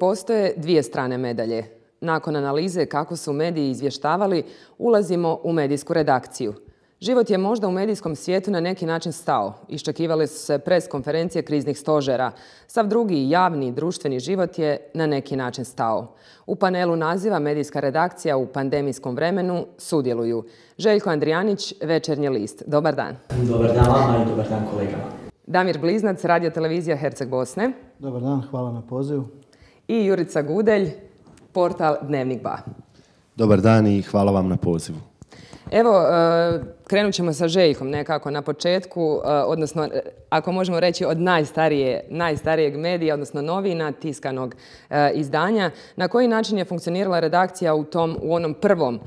postoje dvije strane medalje. Nakon analize kako su mediji izvještavali, ulazimo u medijsku redakciju. Život je možda u medijskom svijetu na neki način stao. Iščekivale su se pres konferencije kriznih stožera. Sav drugi javni i društveni život je na neki način stao. U panelu naziva medijska redakcija u pandemijskom vremenu sudjeluju. Željko Andrijanić, Večernji list. Dobar dan. Dobar dan vama i dobar dan kolegama. Damir Bliznac, Radio Televizija Herceg Bosne. Dobar dan, hvala na pozivu i Jurica Gudelj, portal Dnevnik Ba. Dobar dan i hvala vam na pozivu. Evo, Krenut ćemo sa Željkom nekako na početku, e, odnosno e, ako možemo reći od najstarije, najstarijeg medija, odnosno novina, tiskanog e, izdanja. Na koji način je funkcionirala redakcija u, tom, u onom prvom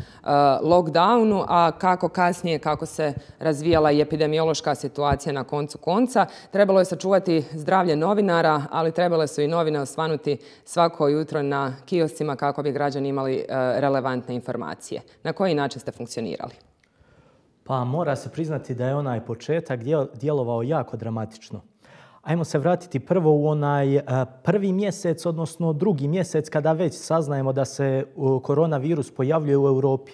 lockdownu, a kako kasnije, kako se razvijala i epidemiološka situacija na koncu konca. Trebalo je sačuvati zdravlje novinara, ali trebalo su i novine osvanuti svako jutro na kioscima kako bi građani imali relevantne informacije. Na koji način ste funkcionirali? pa mora se priznati da je onaj početak djelovao jako dramatično. Ajmo se vratiti prvo u onaj e, prvi mjesec, odnosno drugi mjesec, kada već saznajemo da se koronavirus pojavljuje u Europi.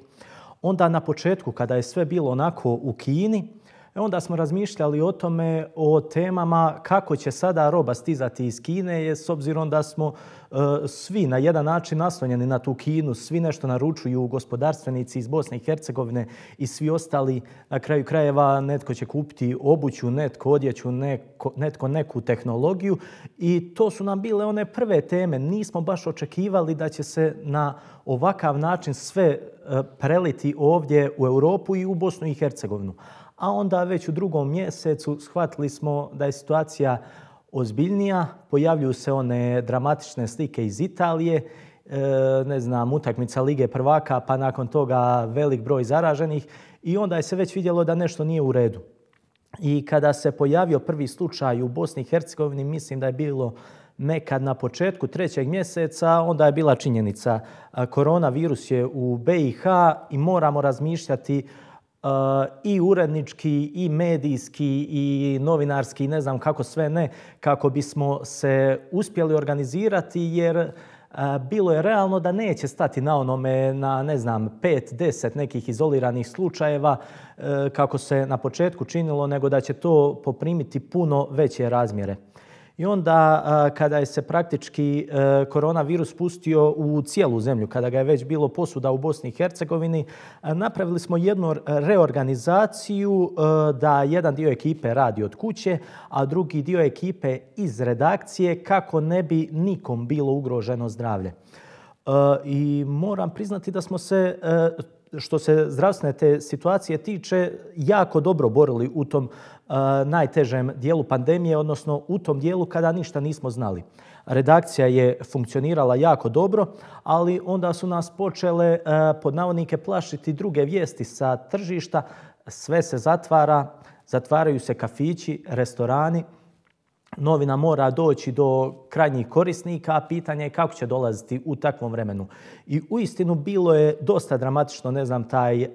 Onda na početku, kada je sve bilo onako u Kini, E onda smo razmišljali o tome, o temama kako će sada roba stizati iz Kine, jer s obzirom da smo e, svi na jedan način naslonjeni na tu Kinu, svi nešto naručuju gospodarstvenici iz Bosne i Hercegovine i svi ostali, na kraju krajeva netko će kupiti obuću, netko odjeću, neko, netko neku tehnologiju i to su nam bile one prve teme. Nismo baš očekivali da će se na ovakav način sve e, preliti ovdje u Europu i u Bosnu i Hercegovinu a onda već u drugom mjesecu shvatili smo da je situacija ozbiljnija, pojavljuju se one dramatične slike iz Italije, e, ne znam, utakmica Lige prvaka, pa nakon toga velik broj zaraženih i onda je se već vidjelo da nešto nije u redu. I kada se pojavio prvi slučaj u Bosni i Hercegovini, mislim da je bilo nekad na početku trećeg mjeseca, onda je bila činjenica koronavirus je u BiH i moramo razmišljati Eh, i urednički i medijski i novinarski ne znam kako sve ne, kako bismo se uspjeli organizirati jer eh, bilo je realno da neće stati na onome na ne znam 5 deset nekih izoliranih slučajeva eh, kako se na početku činilo nego da će to poprimiti puno veće razmjere. I onda kada je se praktički e, koronavirus pustio u cijelu zemlju, kada ga je već bilo posuda u Bosni i Hercegovini, napravili smo jednu reorganizaciju e, da jedan dio ekipe radi od kuće, a drugi dio ekipe iz redakcije kako ne bi nikom bilo ugroženo zdravlje. E, I moram priznati da smo se što se zdravstvene te situacije tiče, jako dobro borili u tom najtežem dijelu pandemije, odnosno u tom dijelu kada ništa nismo znali. Redakcija je funkcionirala jako dobro, ali onda su nas počele pod navodnike plašiti druge vijesti sa tržišta. Sve se zatvara, zatvaraju se kafići, restorani, novina mora doći do krajnjih korisnika, a pitanje je kako će dolaziti u takvom vremenu. I uistinu bilo je dosta dramatično, ne znam, taj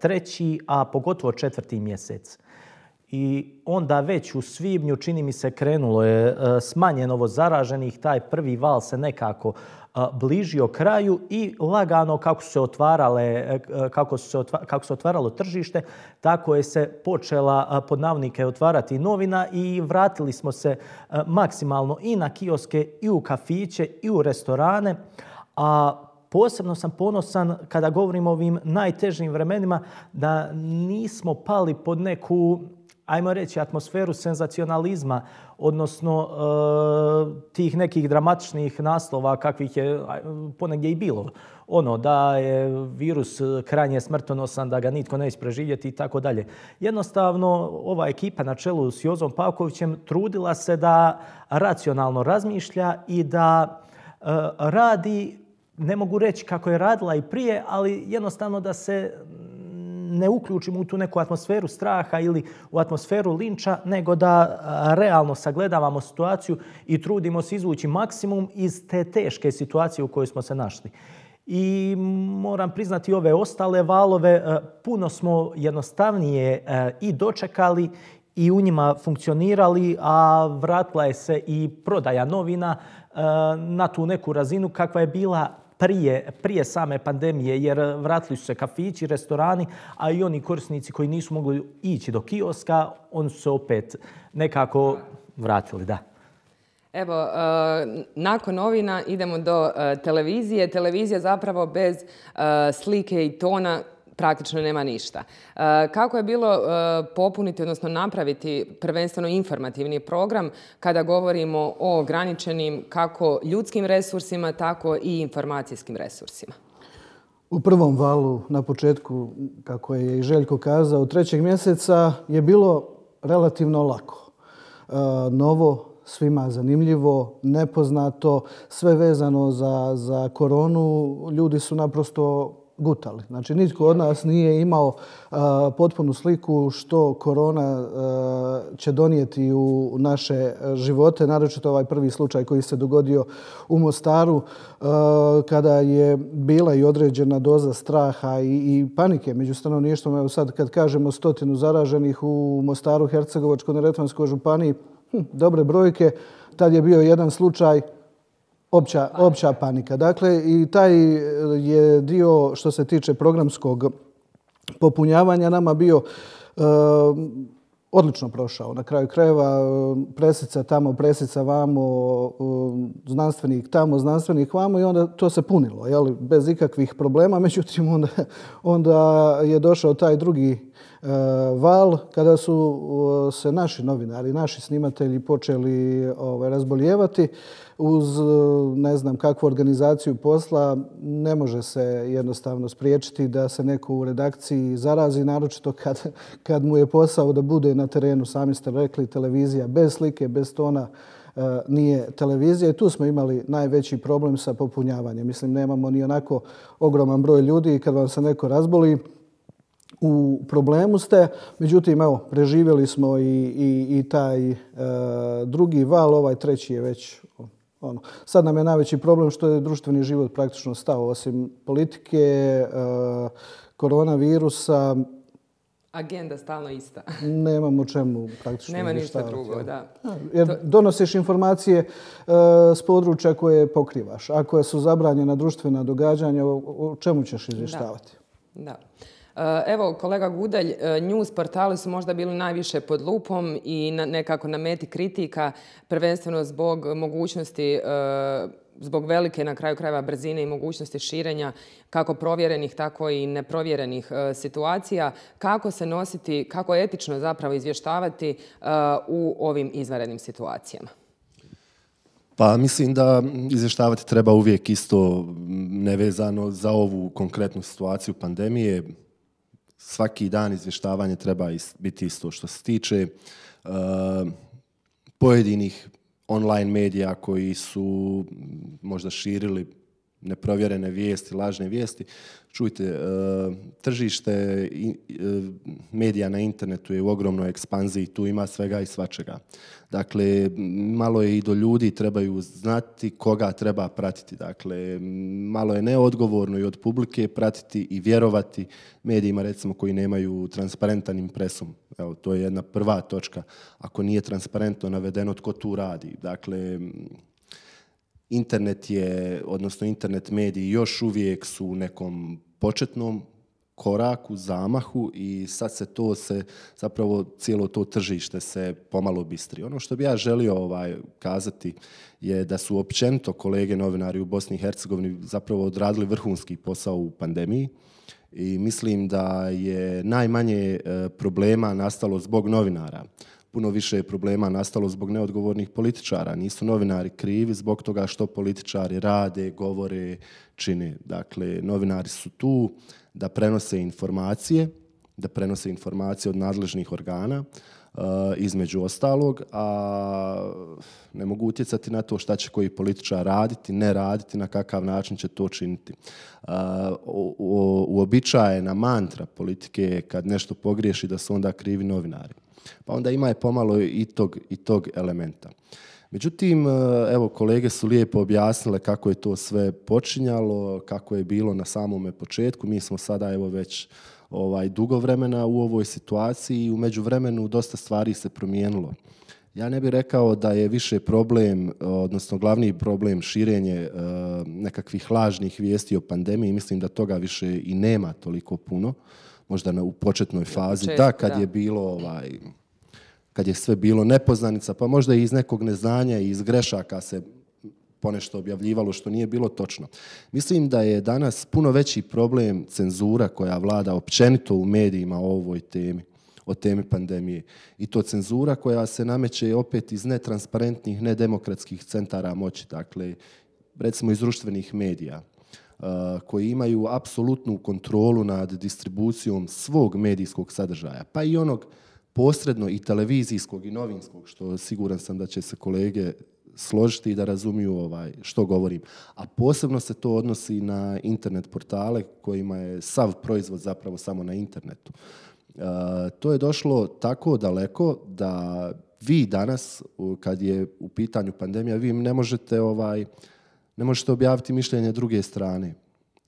treći, a pogotovo četvrti mjesec i onda već u svibnju, čini mi se, krenulo je e, smanjen ovo zaraženih, taj prvi val se nekako bližio kraju i lagano kako se otvarale, e, e, kako se, kako otvaralo tržište, tako je se počela pod navnike otvarati novina i vratili smo se maksimalno i na kioske i u kafiće i u restorane, a posebno sam ponosan kada govorim o ovim najtežim vremenima da nismo pali pod neku ajmo reći, atmosferu senzacionalizma, odnosno e, tih nekih dramatičnih naslova kakvih je ponegdje i bilo. Ono, da je virus krajnje smrtonosan, da ga nitko ne ispreživjeti i tako dalje. Jednostavno, ova ekipa na čelu s Jozom Pavkovićem trudila se da racionalno razmišlja i da e, radi ne mogu reći kako je radila i prije, ali jednostavno da se ne uključimo u tu neku atmosferu straha ili u atmosferu linča, nego da realno sagledavamo situaciju i trudimo se izvući maksimum iz te teške situacije u kojoj smo se našli. I moram priznati ove ostale valove, puno smo jednostavnije i dočekali i u njima funkcionirali, a vratila je se i prodaja novina na tu neku razinu kakva je bila prije, same pandemije, jer vratili su se kafići, restorani, a i oni korisnici koji nisu mogli ići do kioska, oni su se opet nekako vratili, da. Evo, e, nakon novina idemo do e, televizije. Televizija zapravo bez e, slike i tona praktično nema ništa. E, kako je bilo e, popuniti, odnosno napraviti prvenstveno informativni program kada govorimo o ograničenim kako ljudskim resursima, tako i informacijskim resursima? U prvom valu, na početku, kako je i Željko kazao, trećeg mjeseca je bilo relativno lako. E, novo svima zanimljivo, nepoznato, sve vezano za, za koronu. Ljudi su naprosto gutali. Znači, nitko od nas nije imao e, potpunu sliku što korona e, će donijeti u naše živote, naročito ovaj prvi slučaj koji se dogodio u Mostaru, e, kada je bila i određena doza straha i, i panike među stanovništvom. Evo sad kad kažemo stotinu zaraženih u Mostaru, Hercegovačko-Neretvanskoj županiji, hm, dobre brojke, tad je bio jedan slučaj Opća, panika. Dakle, i taj e, je dio što se tiče programskog popunjavanja nama bio e, odlično prošao. Na kraju krajeva e, presica tamo, presica vamo, znanstvenik tamo, znanstvenik vamo i onda to se punilo, jel, bez ikakvih problema. Međutim, onda, je došao taj drugi val kada su se naši novinari, naši snimatelji počeli ovaj, razboljevati uz e, ne znam kakvu organizaciju posla ne može se jednostavno spriječiti da se neko u redakciji zarazi, naročito kad, kad mu je posao da bude na terenu. Sami ste rekli, televizija bez slike, bez tona, e, nije televizija i tu smo imali najveći problem sa popunjavanjem. Mislim, nemamo ni onako ogroman broj ljudi i kad vam se neko razboli, u problemu ste. Međutim, evo, preživjeli smo i, taj e, drugi val, ovaj treći je već ono. Sad nam je najveći problem što je društveni život praktično stao, osim politike, e, koronavirusa. Agenda stalno ista. Nemamo čemu praktično Nema ništa drugo, da. Jer donosiš informacije e, s područja koje pokrivaš. Ako su zabranjena društvena događanja, o, o čemu ćeš izvještavati? Da. da. Eh, evo, kolega Gudelj, eh, news portali su možda bili najviše pod lupom i nekako na meti kritika, prvenstveno zbog mogućnosti eh, zbog velike na kraju krajeva brzine i mogućnosti širenja kako provjerenih tako i neprovjerenih situacija, kako se nositi, kako etično zapravo izvještavati u ovim izvanrednim situacijama? Pa mislim da izvještavati treba uvijek isto mm, nevezano za ovu konkretnu situaciju pandemije, svaki dan izvještavanje treba biti isto što se tiče e, pojedinih online medija koji su možda širili neprovjerene vijesti, lažne vijesti. Čujte, e, tržište e, medija na internetu je u ogromnoj ekspanziji, tu ima svega i svačega. Dakle, malo je i do ljudi, trebaju znati koga treba pratiti. Dakle, malo je neodgovorno i od publike pratiti i vjerovati medijima, recimo, koji nemaju transparentan impresum. Evo, to je jedna prva točka. Ako nije transparentno navedeno tko tu radi. Dakle, internet je, odnosno internet mediji još uvijek su u nekom početnom koraku, zamahu i sad se to se, zapravo cijelo to tržište se pomalo bistri. Ono što bi ja želio ovaj, kazati je da su općenito kolege novinari u Bosni i Hercegovini zapravo odradili vrhunski posao u pandemiji i mislim da je najmanje eh, problema nastalo zbog novinara puno više je problema nastalo zbog neodgovornih političara. Nisu novinari krivi zbog toga što političari rade, govore, čine. Dakle, novinari su tu da prenose informacije, da prenose informacije od nadležnih organa, e, između ostalog, a ne mogu utjecati na to šta će koji političar raditi, ne raditi, na kakav način će to činiti. E, uobičajena mantra politike je kad nešto pogriješi da su onda krivi novinari. Pa onda ima je pomalo i tog, i tog elementa. Međutim, e, evo, kolege su lijepo objasnile kako je to sve počinjalo, kako je bilo na samome početku. Mi smo sada, evo, već ovaj, dugo vremena u ovoj situaciji i u međuvremenu dosta stvari se promijenilo. Ja ne bih rekao da je više problem, odnosno glavni problem širenje e, nekakvih lažnih vijesti o pandemiji. Mislim da toga više i nema toliko puno možda na, u početnoj fazi. da, kad je bilo ovaj, kad je sve bilo nepoznanica, pa možda i iz nekog neznanja i iz grešaka se ponešto objavljivalo što nije bilo točno. Mislim da je danas puno veći problem cenzura koja vlada općenito u medijima o ovoj temi o temi pandemije. I to cenzura koja se nameće opet iz netransparentnih, nedemokratskih centara moći, dakle, recimo iz društvenih medija. Eh, koji imaju apsolutnu kontrolu nad distribucijom svog medijskog sadržaja, pa i onog posredno i televizijskog i novinskog, što siguran sam da će se kolege složiti i da razumiju ovaj što govorim. A posebno se to odnosi na internet portale kojima je sav proizvod zapravo samo na internetu. Eh, to je došlo tako daleko da vi danas kad je u pitanju pandemija vi ne možete ovaj ne možete objaviti mišljenje druge strane.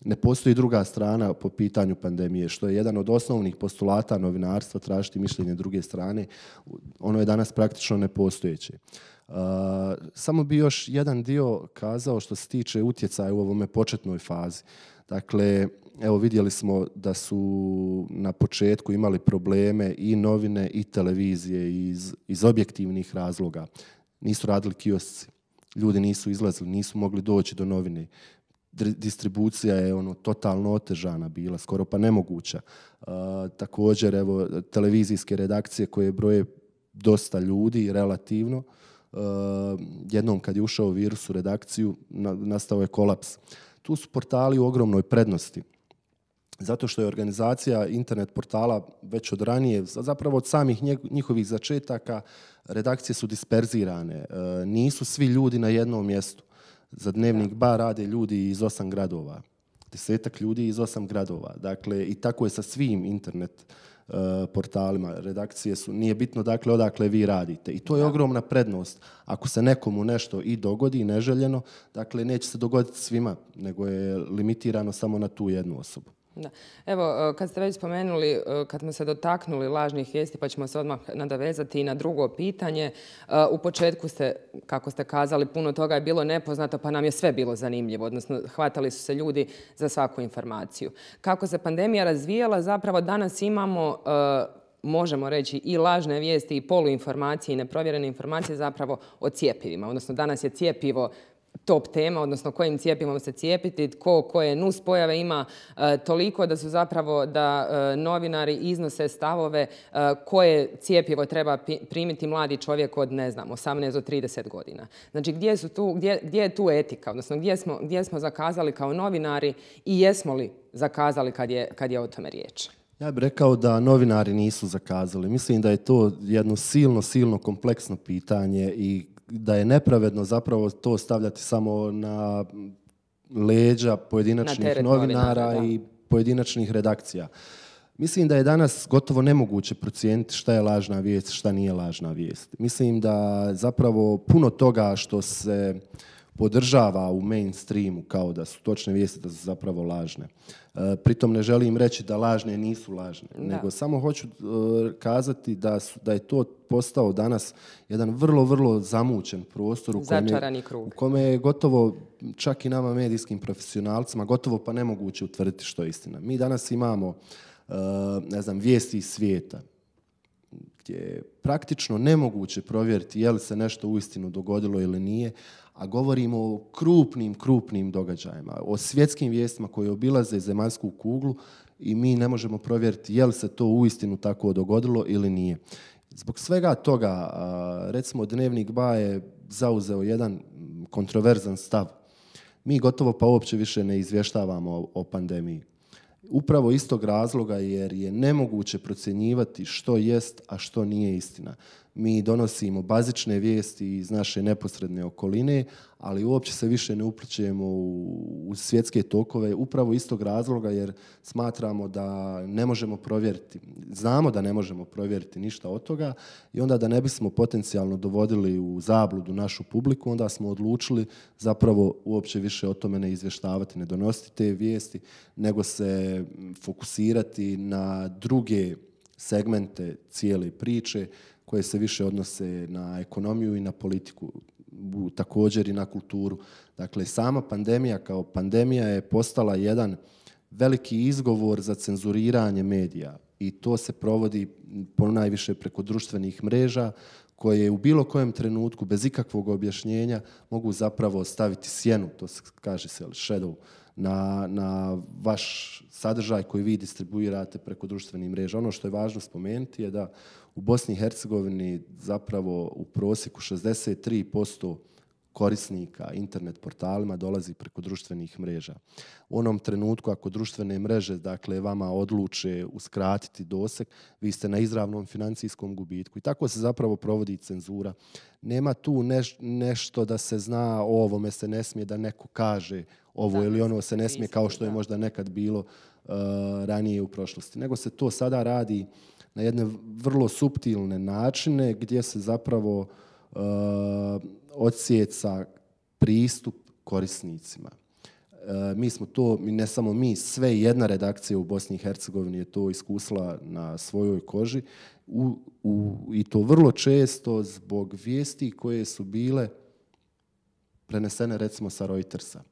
Ne postoji druga strana po pitanju pandemije, što je jedan od osnovnih postulata novinarstva tražiti mišljenje druge strane. Ono je danas praktično nepostojeće. Uh, samo bi još jedan dio kazao što se tiče utjecaja u ovome početnoj fazi. Dakle, evo vidjeli smo da su na početku imali probleme i novine i televizije iz, iz objektivnih razloga. Nisu radili kiosci ljudi nisu izlazili, nisu mogli doći do novine. Distribucija je ono totalno otežana bila, skoro pa nemoguća. također, evo, televizijske redakcije koje broje dosta ljudi relativno, jednom kad je ušao virus u redakciju, nastao je kolaps. Tu su portali u ogromnoj prednosti zato što je organizacija internet portala već od ranije, zapravo od samih njihovih začetaka, redakcije su disperzirane, e, nisu svi ljudi na jednom mjestu. Za dnevnik bar rade ljudi iz osam gradova, desetak ljudi iz osam gradova. Dakle, i tako je sa svim internet e, portalima, redakcije su, nije bitno dakle odakle vi radite. I to je ogromna prednost. Ako se nekomu nešto i dogodi neželjeno, dakle neće se dogoditi svima, nego je limitirano samo na tu jednu osobu. Da. Evo, e, kad ste već spomenuli, e, kad smo se dotaknuli lažnih vijesti, pa ćemo se odmah nadavezati i na drugo pitanje. E, u početku ste, kako ste kazali, puno toga je bilo nepoznato, pa nam je sve bilo zanimljivo, odnosno hvatali su se ljudi za svaku informaciju. Kako se pandemija razvijala, zapravo danas imamo možemo reći i lažne vijesti i poluinformacije i neprovjerene informacije zapravo o cijepivima. Odnosno danas je cijepivo top tema, odnosno kojim cijepimom se cijepiti, tko koje nus pojave ima e, toliko da su zapravo da e, novinari iznose stavove e, koje cijepivo treba primiti mladi čovjek od, ne znam, 18 do 30 godina. Znači gdje, su tu, gdje, gdje je tu etika, odnosno gdje smo, gdje smo zakazali kao novinari i jesmo li zakazali kad je, kad je o tome riječ? Ja bih rekao da novinari nisu zakazali. Mislim da je to jedno silno, silno kompleksno pitanje i da je nepravedno zapravo to stavljati samo na leđa pojedinačnih dakle, novinara, i pojedinačnih redakcija. Mislim da je danas gotovo nemoguće procijeniti šta je lažna vijest, šta nije lažna vijest. Mislim da zapravo puno toga što se podržava u mainstreamu kao da su točne vijesti, da su zapravo lažne. Pritom ne želim reći da lažne nisu lažne, nego samo hoću e, kazati da, da je to postao danas jedan vrlo, vrlo zamućen prostor u kome, u kome je gotovo čak i nama medijskim profesionalcima gotovo pa nemoguće utvrditi što je istina. Mi danas imamo e, ne znam, vijesti iz svijeta gdje je praktično nemoguće provjeriti je li se nešto uistinu dogodilo ili nije, a govorimo o krupnim, krupnim događajima, o svjetskim vijestima koje obilaze zemaljsku kuglu i mi ne možemo provjeriti je li se to uistinu tako dogodilo ili nije. Zbog svega toga, recimo, Dnevnik Ba je zauzeo jedan kontroverzan stav. Mi gotovo pa uopće više ne izvještavamo o pandemiji. Upravo istog razloga jer je nemoguće procjenjivati što jest, a što nije istina mi donosimo bazične vijesti iz naše neposredne okoline, ali uopće se više ne uplićujemo u, u svjetske tokove upravo iz tog razloga jer smatramo da ne možemo provjeriti, znamo da ne možemo provjeriti ništa od toga i onda da ne bismo potencijalno dovodili u zabludu našu publiku, onda smo odlučili zapravo uopće više o tome ne izvještavati, ne donositi te vijesti, nego se fokusirati na druge segmente cijele priče koje se više odnose na ekonomiju i na politiku, također i na kulturu. Dakle, sama pandemija kao pandemija je postala jedan veliki izgovor za cenzuriranje medija i to se provodi ponajviše preko društvenih mreža koje u bilo kojem trenutku bez ikakvog objašnjenja mogu zapravo staviti sjenu, to se kaže se shadow, na, na vaš sadržaj koji vi distribuirate preko društvenih mreža. Ono što je važno spomenuti je da u Bosni i Hercegovini zapravo u prosjeku 63% korisnika internet portalima dolazi preko društvenih mreža. U onom trenutku ako društvene mreže dakle vama odluče uskratiti doseg, vi ste na izravnom financijskom gubitku i tako se zapravo provodi cenzura. Nema tu nešto da se zna o ovome se ne smije da neko kaže ovo ili ono se ne smije kao što je možda nekad bilo uh, ranije u prošlosti. Nego se to sada radi na jedne vrlo suptilne načine gdje se zapravo e, odsjeca pristup korisnicima. E, mi smo to, ne samo mi, sve jedna redakcija u Bosni i Hercegovini je to iskusila na svojoj koži u, i to vrlo često zbog vijesti koje su bile prenesene recimo sa Reutersa.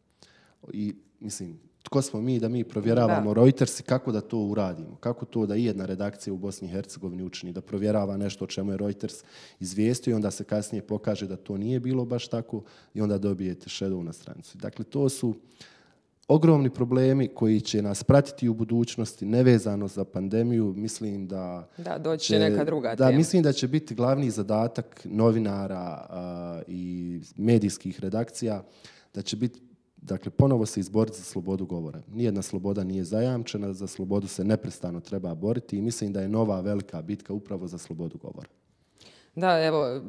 I mislim, tko smo mi da mi provjeravamo Reuters i kako da to uradimo. Kako to da jedna redakcija u Bosni i Hercegovini učini, da provjerava nešto o čemu je Reuters izvijestio i onda se kasnije pokaže da to nije bilo baš tako i onda dobijete shadow na stranicu. Dakle, to su ogromni problemi koji će nas pratiti u budućnosti nevezano za pandemiju mislim da da doći će neka druga da mislim da će biti glavni zadatak novinara i medijskih redakcija da će biti Dakle, ponovo se izboriti za slobodu govora. Nijedna sloboda nije zajamčena, za slobodu se neprestano treba boriti i mislim da je nova velika bitka upravo za slobodu govora. Da, evo,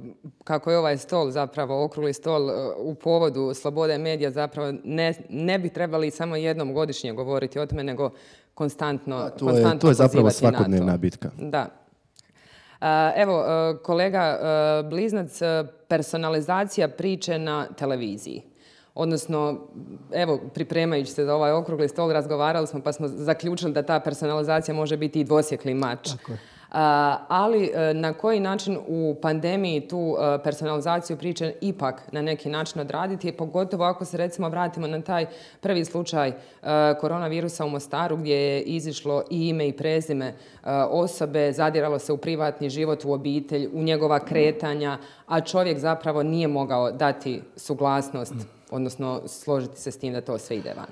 kako je ovaj stol zapravo, okruli stol e, u povodu slobode medija zapravo ne, bi trebali samo jednom godišnje govoriti o tome, nego konstantno to konstantno To je zapravo svakodnevna bitka. Da. E, evo, e, kolega Bliznac, personalizacija priče na televiziji odnosno evo pripremajući se za ovaj okrugli stol razgovarali smo pa smo zaključili da ta personalizacija može biti i dvosjekli mač. ali e, na koji način u pandemiji tu e, personalizaciju priče ipak na neki način odraditi, pogotovo ako se recimo vratimo na taj prvi slučaj e, koronavirusa u Mostaru gdje je izišlo i ime i prezime osobe, zadiralo se u privatni život, u obitelj, u njegova kretanja, a čovjek zapravo nije mogao dati suglasnost odnosno složiti se s tim da to sve ide van?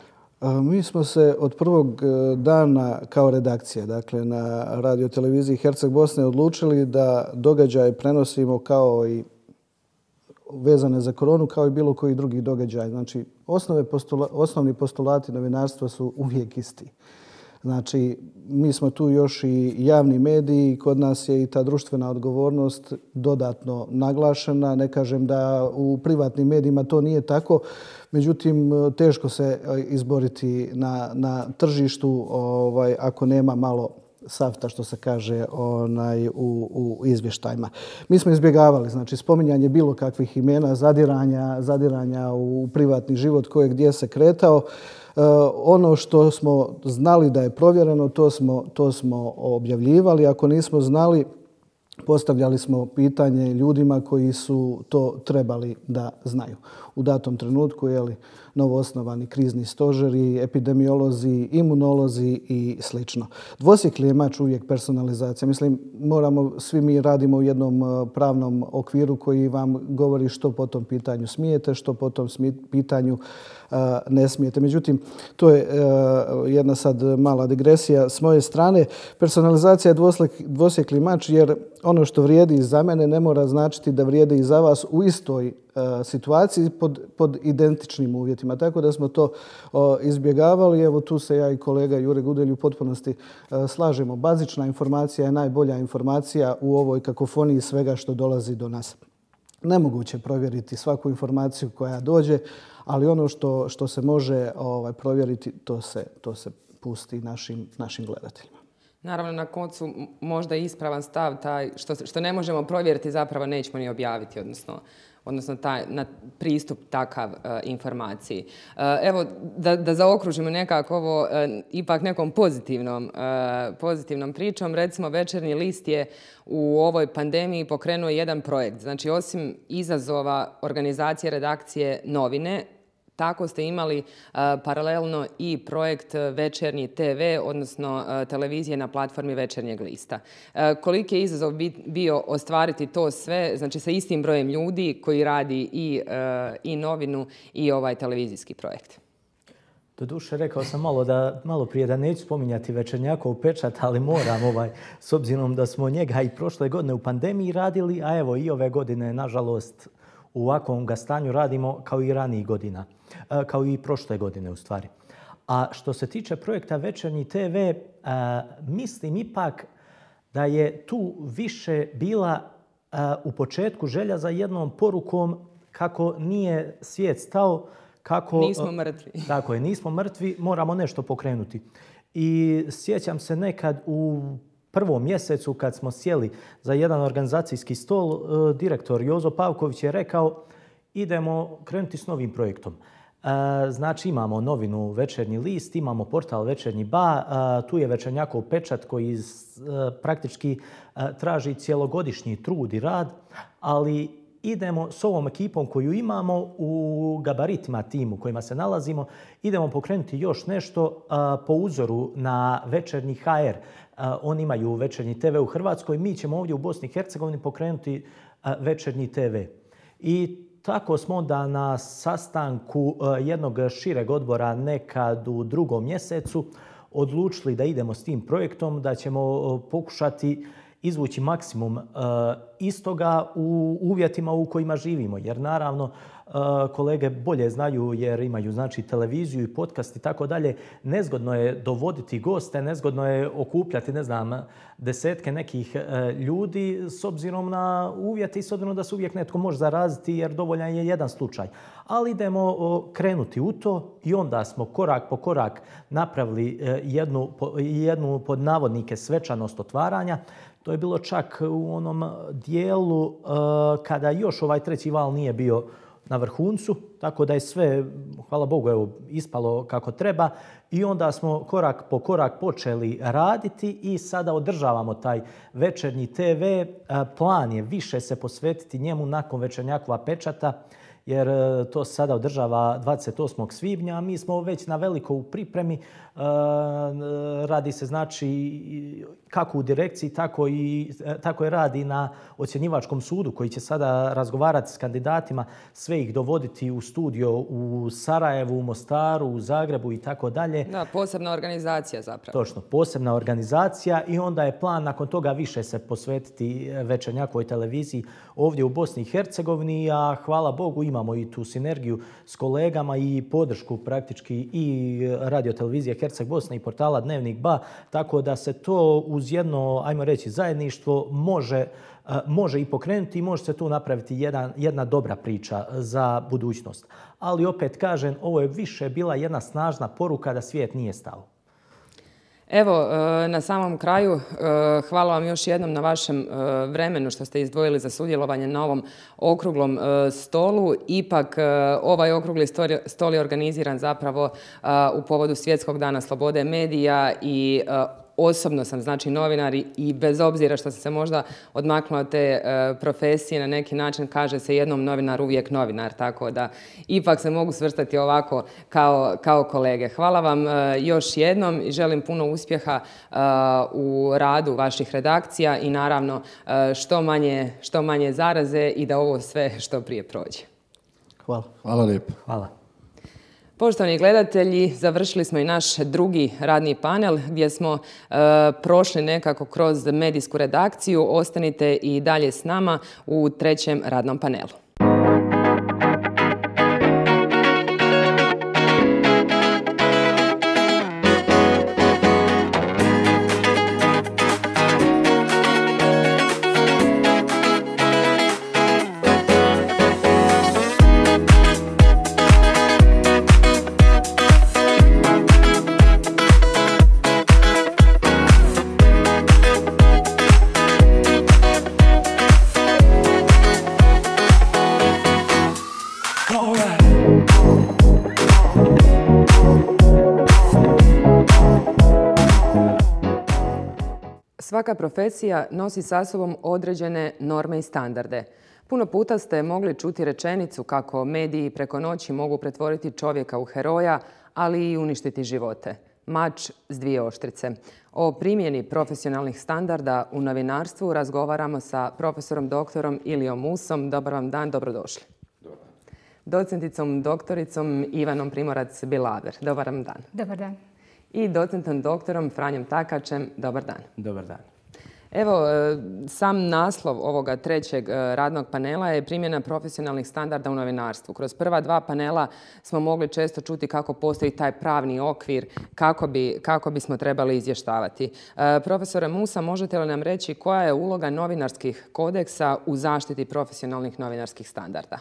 E, mi smo se od prvog e, dana kao redakcija, dakle na radioteleviziji Herceg Bosne, odlučili da događaje prenosimo kao i vezane za koronu, kao i bilo koji drugi događaj. Znači, osnovni postulati novinarstva su uvijek isti. Znači, mi smo tu još i javni mediji i kod nas je i ta društvena odgovornost dodatno naglašena. Ne kažem da u privatnim medijima to nije tako, međutim teško se e, izboriti na, na tržištu ovaj, ako nema malo savta što se kaže onaj, u, u izvještajima. Mi smo izbjegavali znači, spominjanje bilo kakvih imena, zadiranja, zadiranja u privatni život koje gdje se kretao. E, ono što smo znali da je provjereno, to smo, objavljivali. Ako nismo znali, postavljali smo pitanje ljudima koji su to trebali da znaju. U datom trenutku je li novoosnovani krizni stožeri, epidemiolozi, imunolozi i slično. Dvosjekli je mač uvijek personalizacija. Mislim, moramo, svi mi radimo u jednom e, pravnom okviru koji vam govori što po tom pitanju smijete, što po tom pitanju ne smijete. Međutim, to je jedna sad mala digresija s moje strane. Personalizacija je dvosjekli mač jer ono što vrijedi za mene ne mora značiti da vrijedi i za vas u istoj situaciji pod, identičnim uvjetima. Tako da smo to izbjegavali. Evo tu se ja i kolega Jure Gudelj u potpunosti slažemo. Bazična informacija je najbolja informacija u ovoj kakofoniji svega što dolazi do nas. Nemoguće provjeriti svaku informaciju koja dođe, ali ono što, što se može ovaj, provjeriti, to se, to se pusti našim, našim gledateljima. Naravno, na koncu možda je ispravan stav taj što, što ne možemo provjeriti zapravo nećemo ni objaviti, odnosno odnosno taj, na pristup takav e, informaciji. E, evo, da, da zaokružimo nekako ovo e, ipak nekom pozitivnom, pozitivnom pričom. Recimo, Večernji list je u ovoj pandemiji pokrenuo jedan projekt. Znači, osim izazova organizacije redakcije novine, tako ste imali e, paralelno i projekt e, Večernji TV, odnosno e, televizije na platformi Večernjeg lista. Koliki je izazov bio ostvariti to sve, znači sa istim brojem ljudi koji radi i, novinu i ovaj televizijski projekt? Doduše, rekao sam malo, da, prije da neću spominjati u pečat, ali moram, ovaj, s obzirom da smo njega i prošle godine u pandemiji radili, a evo i ove godine, nažalost, u ovakvom ga stanju radimo kao i ranijih godina. E, kao i prošle godine u stvari. A što se tiče projekta Večernji TV, e, mislim ipak da je tu više bila e, u početku želja za jednom porukom kako nije svijet stao, kako... Nismo mrtvi. Tako je, nismo mrtvi, moramo nešto pokrenuti. I sjećam se nekad u prvom mjesecu kad smo sjeli za jedan organizacijski stol, direktor Jozo Pavković je rekao idemo krenuti s novim projektom. E, znači imamo novinu Večernji list, imamo portal Večernji ba, e, tu je Večernjakov pečat koji e, praktički traži cjelogodišnji trud i rad, ali idemo s ovom ekipom koju imamo u gabaritima timu u kojima se nalazimo, idemo pokrenuti još nešto po uzoru na večernji HR. oni imaju večernji TV u Hrvatskoj, mi ćemo ovdje u Bosni i Hercegovini pokrenuti večernji TV. I tako smo onda na sastanku e, jednog šireg odbora nekad u drugom mjesecu odlučili da idemo s tim projektom, da ćemo e, pokušati izvući maksimum e, istoga u uvjetima u kojima živimo. Jer naravno e, kolege bolje znaju jer imaju znači televiziju i podcast i tako dalje. Nezgodno je dovoditi goste, nezgodno je okupljati ne znam desetke nekih e, ljudi s obzirom na uvjete i s obzirom da se uvijek netko može zaraziti jer dovoljan je jedan slučaj. Ali idemo krenuti u to i onda smo korak po korak napravili jednu, jednu pod navodnike svečanost otvaranja to je bilo čak u onom dijelu eh, kada još ovaj treći val nije bio na vrhuncu, tako da je sve, hvala Bogu, evo, ispalo kako treba i onda smo korak po korak počeli raditi i sada održavamo taj večernji TV. Eh, plan je više se posvetiti njemu nakon večernjakova pečata jer e, to se sada održava 28. svibnja, a mi smo već na veliko u pripremi. E, radi se znači kako u direkciji, tako i e, tako je radi na ocjenjivačkom sudu koji će sada razgovarati s kandidatima, sve ih dovoditi u studio u Sarajevu, u Mostaru, u Zagrebu i tako dalje. Da, posebna organizacija zapravo. Točno, posebna organizacija i onda je plan nakon toga više se posvetiti večernjakoj televiziji ovdje u Bosni i Hercegovini, a hvala Bogu ima imamo i tu sinergiju s kolegama i podršku praktički i radio televizije Herceg Bosne i portala Dnevnik Ba, tako da se to uz jedno, ajmo reći, zajedništvo može može i pokrenuti i može se tu napraviti jedna, jedna dobra priča za budućnost. Ali opet kažem, ovo je više bila jedna snažna poruka da svijet nije stao. Evo, e, na samom kraju e, hvala vam još jednom na vašem e, vremenu što ste izdvojili za sudjelovanje na ovom okruglom stolu. Ipak ovaj okrugli stol je organiziran zapravo u povodu Svjetskog dana slobode medija i osobno sam znači novinar i bez obzira što sam se možda odmaknula od te e, profesije na neki način kaže se jednom novinar uvijek novinar tako da ipak se mogu svrstati ovako kao, kolege. Hvala vam e, još jednom i želim puno uspjeha e, u radu vaših redakcija i naravno što manje, što manje zaraze i da ovo sve što prije prođe. Hvala. Hvala lijepo. Hvala. Poštovani gledatelji, završili smo i naš drugi radni panel gdje smo e, prošli nekako kroz medijsku redakciju. Ostanite i dalje s nama u trećem radnom panelu. svaka profesija nosi sa sobom određene norme i standarde. Puno puta ste mogli čuti rečenicu kako mediji preko noći mogu pretvoriti čovjeka u heroja, ali i uništiti živote. Mač s dvije oštrice. O primjeni profesionalnih standarda u novinarstvu razgovaramo sa profesorom doktorom Ilijom Musom. Dobar vam dan, dobrodošli. Dobar. Docenticom doktoricom Ivanom Primorac-Bilaver. Dobar vam dan. Dobar dan i docentom doktorom Franjom Takačem. Dobar dan. Dobar dan. Evo, e, sam naslov ovoga trećeg e, radnog panela je primjena profesionalnih standarda u novinarstvu. Kroz prva dva panela smo mogli često čuti kako postoji taj pravni okvir, kako, bi, kako bismo trebali izvještavati. E, profesore Musa, možete li nam reći koja je uloga novinarskih kodeksa u zaštiti profesionalnih novinarskih standarda?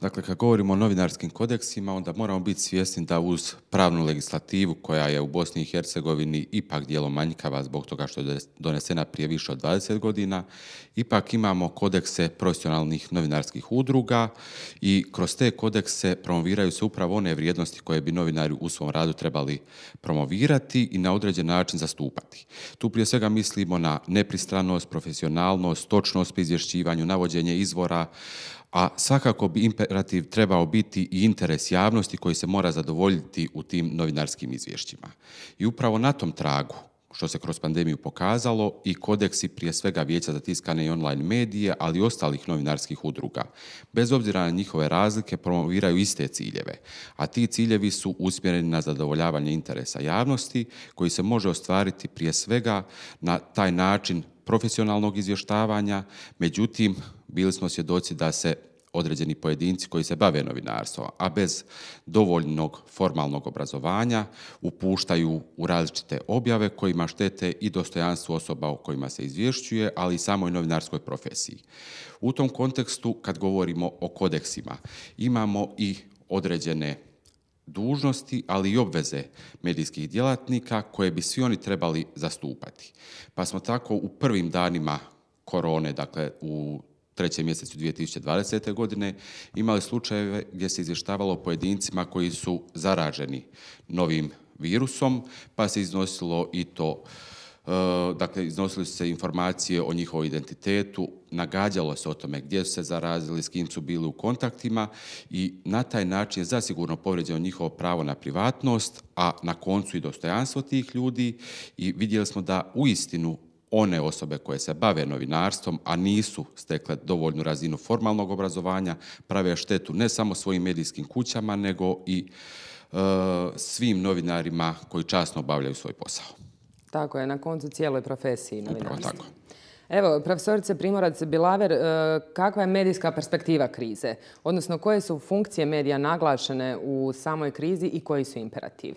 Dakle, kad govorimo o novinarskim kodeksima, onda moramo biti svjesni da uz pravnu legislativu koja je u Bosni i Hercegovini ipak dijelo manjkava zbog toga što je donesena prije više od 20 godina, ipak imamo kodekse profesionalnih novinarskih udruga i kroz te kodekse promoviraju se upravo one vrijednosti koje bi novinari u svom radu trebali promovirati i na određen način zastupati. Tu prije svega mislimo na nepristranost, profesionalnost, točnost pri izvješćivanju, navođenje izvora, a svakako bi imperativ trebao biti i interes javnosti koji se mora zadovoljiti u tim novinarskim izvješćima. I upravo na tom tragu, što se kroz pandemiju pokazalo, i kodeksi prije svega Vijeća za i online medije, ali i ostalih novinarskih udruga. Bez obzira na njihove razlike, promoviraju iste ciljeve, a ti ciljevi su usmjereni na zadovoljavanje interesa javnosti, koji se može ostvariti prije svega na taj način profesionalnog izvještavanja, međutim, bili smo svjedoci da se određeni pojedinci koji se bave novinarstvom, a bez dovoljnog formalnog obrazovanja upuštaju u različite objave kojima štete i dostojanstvu osoba o kojima se izvješćuje, ali i samoj novinarskoj profesiji. U tom kontekstu, kad govorimo o kodeksima, imamo i određene dužnosti, ali i obveze medijskih djelatnika koje bi svi oni trebali zastupati. Pa smo tako u prvim danima korone, dakle u trećem mjesecu 2020. godine imali slučajeve gdje se izvještavalo o pojedincima koji su zaraženi novim virusom, pa se iznosilo i to e, dakle, iznosili su se informacije o njihovom identitetu, nagađalo se o tome gdje su se zarazili, s kim su bili u kontaktima i na taj način je zasigurno povrijeđeno njihovo pravo na privatnost, a na koncu i dostojanstvo tih ljudi i vidjeli smo da istinu one osobe koje se bave novinarstvom, a nisu stekle dovoljnu razinu formalnog obrazovanja, prave štetu ne samo svojim medijskim kućama, nego i e, svim novinarima koji časno obavljaju svoj posao. Tako je, na koncu cijeloj profesiji novinarstva. tako. Evo, profesorice Primorac Bilaver, e, kakva je medijska perspektiva krize? Odnosno, koje su funkcije medija naglašene u samoj krizi i koji su imperativi?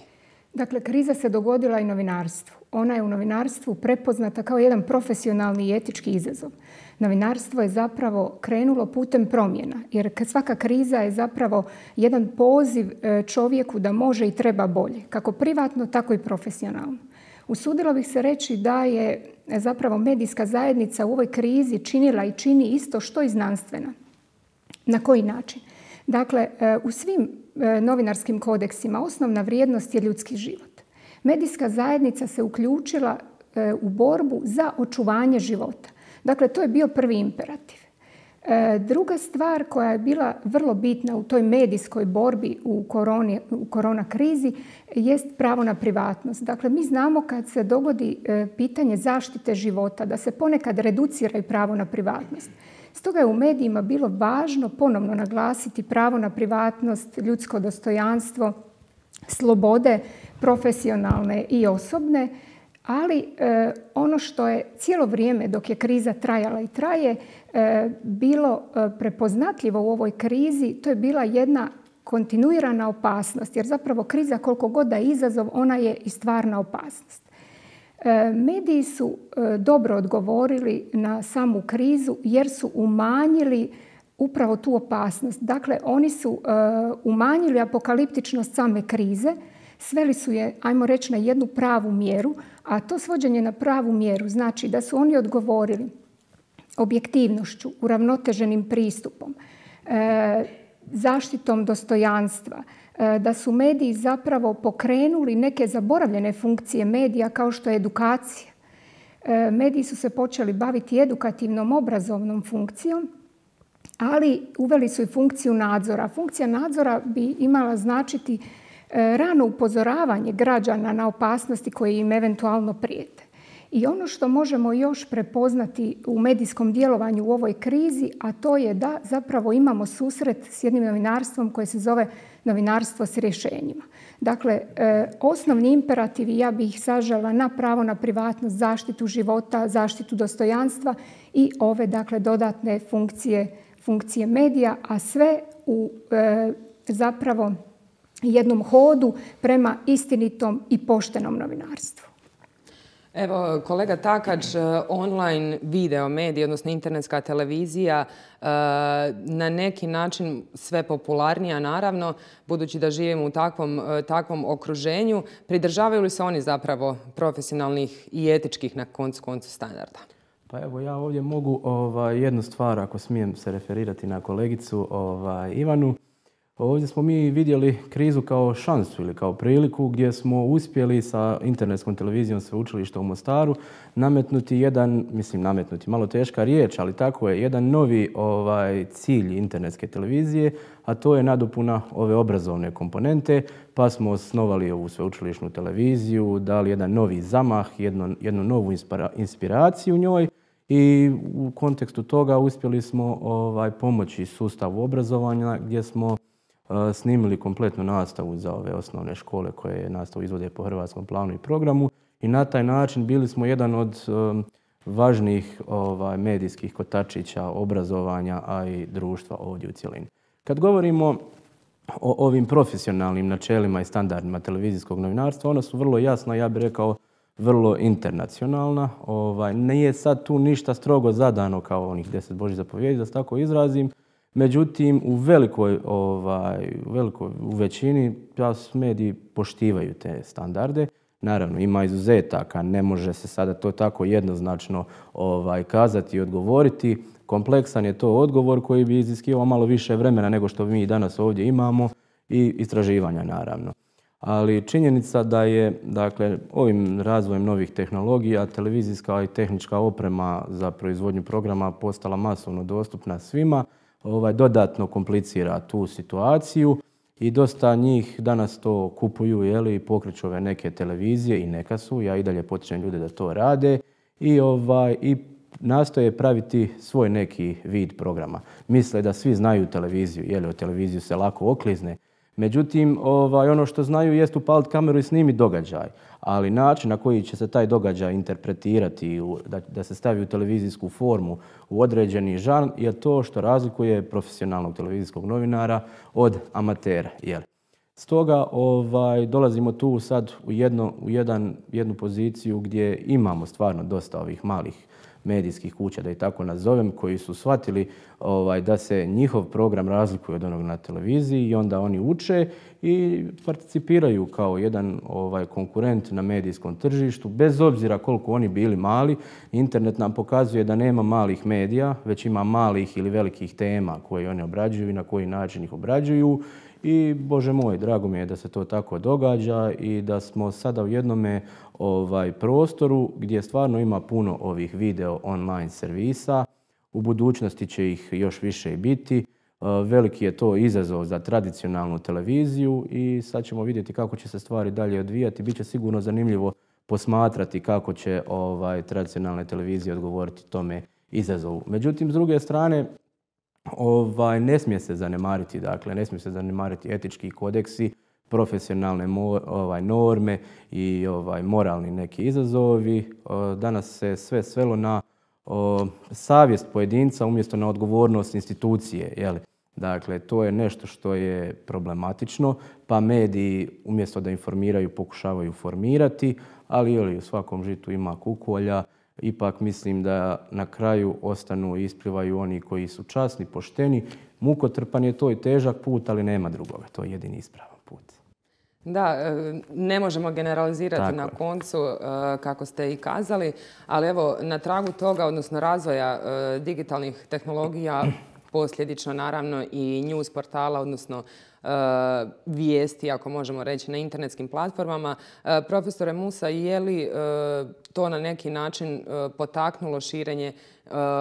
Dakle, kriza se dogodila i novinarstvu. Ona je u novinarstvu prepoznata kao jedan profesionalni i etički izazov. Novinarstvo je zapravo krenulo putem promjena, jer svaka kriza je zapravo jedan poziv e, čovjeku da može i treba bolje, kako privatno, tako i profesionalno. Usudila bih se reći da je e, zapravo medijska zajednica u ovoj krizi činila i čini isto što i znanstvena. Na koji način? Dakle, e, u svim E, novinarskim kodeksima. Osnovna vrijednost je ljudski život. Medijska zajednica se uključila e, u borbu za očuvanje života. Dakle, to je bio prvi imperativ. E, druga stvar koja je bila vrlo bitna u toj medijskoj borbi u, koroni, u korona krizi jest pravo na privatnost. Dakle, mi znamo kad se dogodi pitanje zaštite života, da se ponekad reducira i pravo na privatnost. Stoga je u medijima bilo važno ponovno naglasiti pravo na privatnost, ljudsko dostojanstvo, slobode profesionalne i osobne, ali e, ono što je cijelo vrijeme dok je kriza trajala i traje e, bilo e, prepoznatljivo u ovoj krizi, to je bila jedna kontinuirana opasnost, jer zapravo kriza koliko god da je izazov, ona je i stvarna opasnost. E, mediji su e, dobro odgovorili na samu krizu jer su umanjili upravo tu opasnost. Dakle, oni su e, umanjili apokaliptičnost same krize, sveli su je, ajmo reći, na jednu pravu mjeru, a to svođenje na pravu mjeru znači da su oni odgovorili objektivnošću, uravnoteženim pristupom, zaštitom dostojanstva, E, da su mediji zapravo pokrenuli neke zaboravljene funkcije medija kao što je edukacija. E, mediji su se počeli baviti edukativnom obrazovnom funkcijom, ali uveli su i funkciju nadzora. Funkcija nadzora bi imala značiti e, rano upozoravanje građana na opasnosti koje im eventualno prijete. I ono što možemo još prepoznati u medijskom djelovanju u ovoj krizi, a to je da zapravo imamo susret s jednim novinarstvom koje se zove novinarstvo s rješenjima. Dakle, e, osnovni imperativi, ja bih ih na pravo na privatnost, zaštitu života, zaštitu dostojanstva i ove dakle, dodatne funkcije, funkcije medija, a sve u e, zapravo jednom hodu prema istinitom i poštenom novinarstvu. Evo, kolega Takač, e, online video medij, odnosno internetska televizija, e, na neki način sve popularnija, naravno, budući da živimo u takvom, e, takvom okruženju. Pridržavaju li se oni zapravo profesionalnih i etičkih na koncu koncu standarda? Pa evo, ja ovdje mogu ovaj, jednu stvar, ako smijem se referirati na kolegicu ovaj, Ivanu. Ovdje smo mi vidjeli krizu kao šansu ili kao priliku gdje smo uspjeli sa internetskom televizijom sveučilišta u Mostaru nametnuti jedan, mislim nametnuti, malo teška riječ, ali tako je, jedan novi ovaj cilj internetske televizije, a to je nadopuna ove obrazovne komponente, pa smo osnovali ovu sveučilišnu televiziju, dali jedan novi zamah, jedno, jednu novu inspiraciju inspiraciju njoj i u kontekstu toga uspjeli smo ovaj pomoći sustavu obrazovanja gdje smo snimili kompletnu nastavu za ove osnovne škole koje nastavu izvode po hrvatskom planu i programu i na taj način bili smo jedan od um, važnijih ovaj, medijskih kotačića, obrazovanja, a i društva ovdje u cjelini. Kad govorimo o ovim profesionalnim načelima i standardima televizijskog novinarstva, ona su vrlo jasna, ja bih rekao, vrlo internacionalna. Ovaj, nije sad tu ništa strogo zadano kao onih deset boži zapovjedi, da se tako izrazim, Međutim, u velikoj, ovaj, u velikoj, u većini mediji poštivaju te standarde. Naravno, ima izuzetaka, ne može se sada to tako jednoznačno ovaj, kazati i odgovoriti. Kompleksan je to odgovor koji bi iziskivao malo više vremena nego što mi danas ovdje imamo i istraživanja naravno. Ali činjenica da je dakle, ovim razvojem novih tehnologija televizijska i tehnička oprema za proizvodnju programa postala masovno dostupna svima, ovaj, dodatno komplicira tu situaciju i dosta njih danas to kupuju i pokreću ove neke televizije i neka su, ja i dalje potičem ljude da to rade i, ovaj, i nastoje praviti svoj neki vid programa. Misle da svi znaju televiziju, jeli o televiziju se lako oklizne, međutim ovaj, ono što znaju jest upaliti kameru i snimiti događaj ali način na koji će se taj događaj interpretirati, da, se stavi u televizijsku formu, u određeni žan, je to što razlikuje profesionalnog televizijskog novinara od amatera. Stoga ovaj, dolazimo tu sad u, jedan, jednu poziciju gdje imamo stvarno dosta ovih malih medijskih kuća, da ih tako nazovem, koji su shvatili ovaj, da se njihov program razlikuje od onog na televiziji i onda oni uče i participiraju kao jedan ovaj konkurent na medijskom tržištu. Bez obzira koliko oni bili mali, internet nam pokazuje da nema malih medija, već ima malih ili velikih tema koje oni obrađuju i na koji način ih obrađuju. I, Bože moj, drago mi je da se to tako događa i da smo sada u jednome ovaj, prostoru gdje stvarno ima puno ovih video online servisa. U budućnosti će ih još više i biti. Eh, veliki je to izazov za tradicionalnu televiziju i sad ćemo vidjeti kako će se stvari dalje odvijati. Biće sigurno zanimljivo posmatrati kako će ovaj, tradicionalne televizije odgovoriti tome izazovu. Međutim, s druge strane, ovaj, ne smije se zanemariti, dakle, ne smije se zanemariti etički kodeksi, profesionalne ovaj, norme i ovaj, moralni neki izazovi. Eh, danas se sve svelo na savjest pojedinca umjesto na odgovornost institucije. Dakle, to je nešto što je problematično, pa mediji umjesto da informiraju pokušavaju formirati, ali li u svakom žitu ima kukolja, ipak mislim da na kraju ostanu i isplivaju oni koji su časni, pošteni. Mukotrpan je to i težak put, ali nema drugoga. to je jedini ispravan put. Da, e, ne možemo generalizirati na koncu e, kako ste i kazali, ali evo na tragu toga, odnosno razvoja e, digitalnih tehnologija, posljedično naravno i news portala, odnosno vijesti, ako možemo reći, na internetskim platformama. profesore Musa, je li to na neki način potaknulo širenje,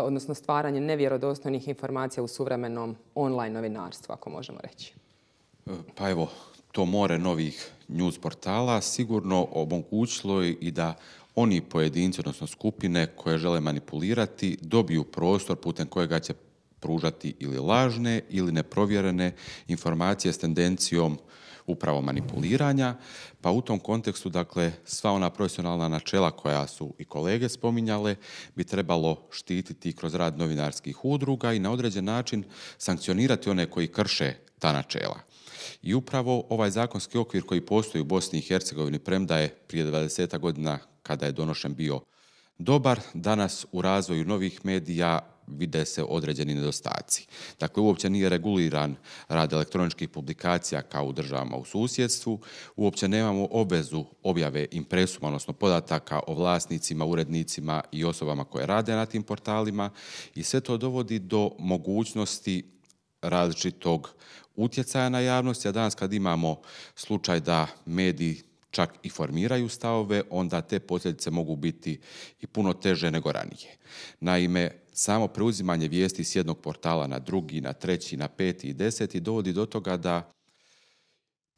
odnosno stvaranje nevjerodostojnih informacija u suvremenom online novinarstvu, ako možemo reći? Pa evo, to more novih news portala sigurno omogućilo i da oni pojedinci, odnosno skupine koje žele manipulirati, dobiju prostor putem kojega će pružati ili lažne ili neprovjerene informacije s tendencijom upravo manipuliranja, pa u tom kontekstu, dakle, sva ona profesionalna načela koja su i kolege spominjale bi trebalo štititi kroz rad novinarskih udruga i na određen način sankcionirati one koji krše ta načela. I upravo ovaj zakonski okvir koji postoji u Bosni i Hercegovini, premda je prije 20 godina kada je donošen bio dobar, danas u razvoju novih medija vide se određeni nedostaci. Dakle, uopće nije reguliran rad elektroničkih publikacija kao u državama u susjedstvu, uopće nemamo obvezu objave impresuma, odnosno podataka o vlasnicima, urednicima i osobama koje rade na tim portalima i sve to dovodi do mogućnosti različitog utjecaja na javnost, a danas kad imamo slučaj da mediji čak i formiraju stavove, onda te posljedice mogu biti i puno teže nego ranije. Naime, samo preuzimanje vijesti s jednog portala na drugi, na treći, na peti i deseti dovodi do toga da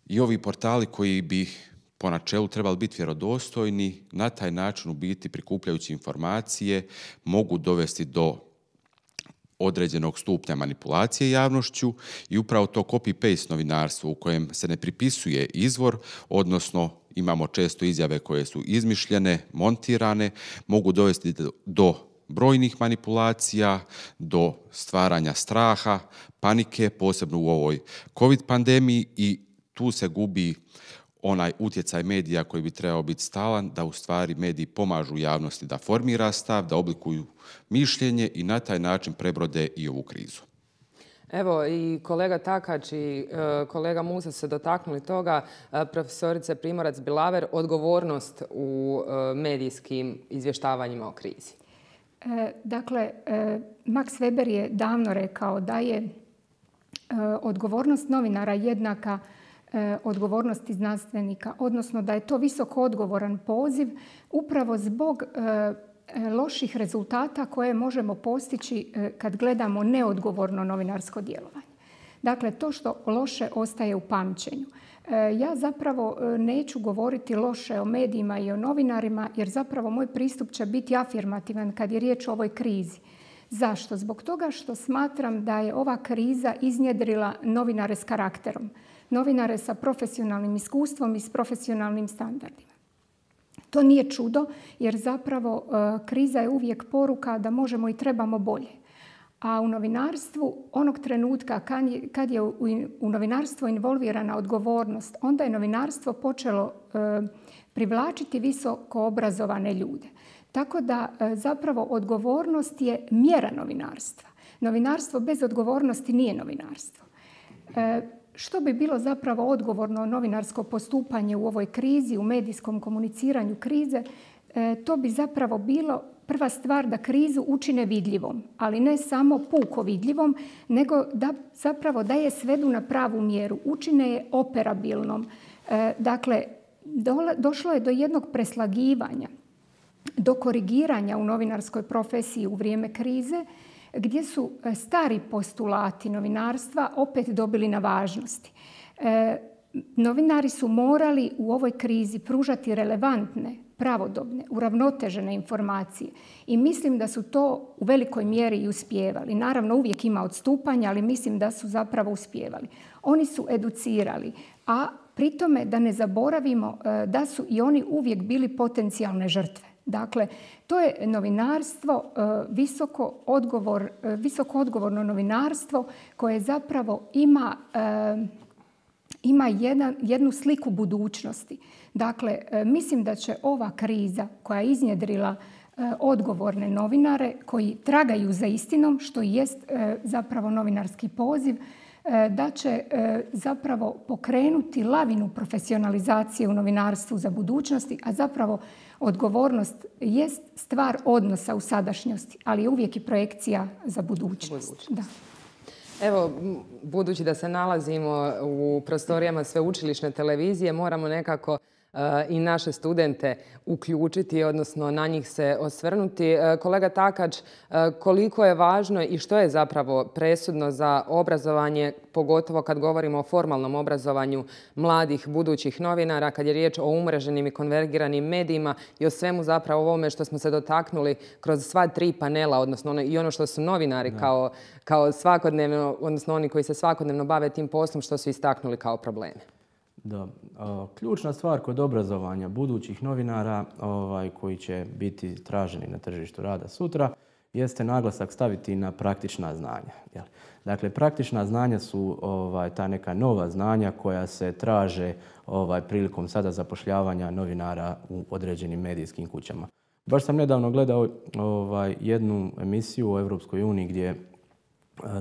i ovi portali koji bi po načelu trebali biti vjerodostojni, na taj način u biti prikupljajući informacije mogu dovesti do određenog stupnja manipulacije javnošću i upravo to copy-paste novinarstvo u kojem se ne pripisuje izvor, odnosno imamo često izjave koje su izmišljene, montirane, mogu dovesti do brojnih manipulacija, do stvaranja straha, panike, posebno u ovoj COVID pandemiji i tu se gubi onaj utjecaj medija koji bi trebao biti stalan, da u stvari mediji pomažu javnosti da formira stav, da oblikuju mišljenje i na taj način prebrode i ovu krizu. Evo i kolega Takač i e, kolega Musa se dotaknuli toga, e, Profesorice Primorac Bilaver, odgovornost u e, medijskim izvještavanjima o krizi. Dakle, Max Weber je davno rekao da je odgovornost novinara jednaka E, odgovornosti znanstvenika, odnosno da je to visoko odgovoran poziv upravo zbog e, e, loših rezultata koje možemo postići kad gledamo neodgovorno novinarsko djelovanje. Dakle, to što loše ostaje u pamćenju. Ja zapravo neću govoriti loše o medijima i o novinarima, jer zapravo moj pristup će biti afirmativan kad je riječ o ovoj krizi. Zašto? Zbog toga što smatram da je ova kriza iznjedrila novinare s karakterom novinare sa profesionalnim iskustvom i s profesionalnim standardima. To nije čudo jer zapravo e, kriza je uvijek poruka da možemo i trebamo bolje. A u novinarstvu, onog trenutka kad je u novinarstvo involvirana odgovornost, onda je novinarstvo počelo e, privlačiti visoko obrazovane ljude. Tako da e, zapravo odgovornost je mjera novinarstva. Novinarstvo bez odgovornosti nije novinarstvo što bi bilo zapravo odgovorno novinarsko postupanje u ovoj krizi, u medijskom komuniciranju krize, e, to bi zapravo bilo prva stvar da krizu učine vidljivom, ali ne samo puko vidljivom, nego da zapravo da je svedu na pravu mjeru, učine je operabilnom. E, dakle, došlo je do jednog preslagivanja, do korigiranja u novinarskoj profesiji u vrijeme krize, gdje su e, stari postulati novinarstva opet dobili na važnosti. E, novinari su morali u ovoj krizi pružati relevantne, pravodobne, uravnotežene informacije i mislim da su to u velikoj mjeri i uspjevali. Naravno, uvijek ima odstupanja, ali mislim da su zapravo uspjevali. Oni su educirali, a pri tome da ne zaboravimo e, da su i oni uvijek bili potencijalne žrtve. Dakle, to je novinarstvo, eh, visoko, odgovor, eh, visoko odgovorno novinarstvo koje zapravo ima, eh, ima jedan, jednu sliku budućnosti. Dakle, mislim da će ova kriza koja je iznjedrila odgovorne novinare koji tragaju za istinom, što jest zapravo novinarski poziv, E, da će e, zapravo pokrenuti lavinu profesionalizacije u novinarstvu za budućnosti, a zapravo odgovornost jest stvar odnosa u sadašnjosti, ali je uvijek i projekcija za budućnost. Da. Evo, budući da se nalazimo u prostorijama sveučilišne televizije, moramo nekako i naše studente uključiti, odnosno na njih se osvrnuti. E, kolega Takač, e, koliko je važno i što je zapravo presudno za obrazovanje, pogotovo kad govorimo o formalnom obrazovanju mladih budućih novinara, kad je riječ o umreženim i konvergiranim medijima i o svemu zapravo ovome što smo se dotaknuli kroz sva tri panela, odnosno ono, i ono što su novinari kao, kao svakodnevno, odnosno oni koji se svakodnevno bave tim poslom, što su istaknuli kao probleme. Da. ključna stvar kod obrazovanja budućih novinara ovaj, koji će biti traženi na tržištu rada sutra jeste naglasak staviti na praktična znanja. Dakle, praktična znanja su ovaj, ta neka nova znanja koja se traže ovaj, prilikom sada zapošljavanja novinara u određenim medijskim kućama. Baš sam nedavno gledao ovaj, jednu emisiju u Europskoj uniji gdje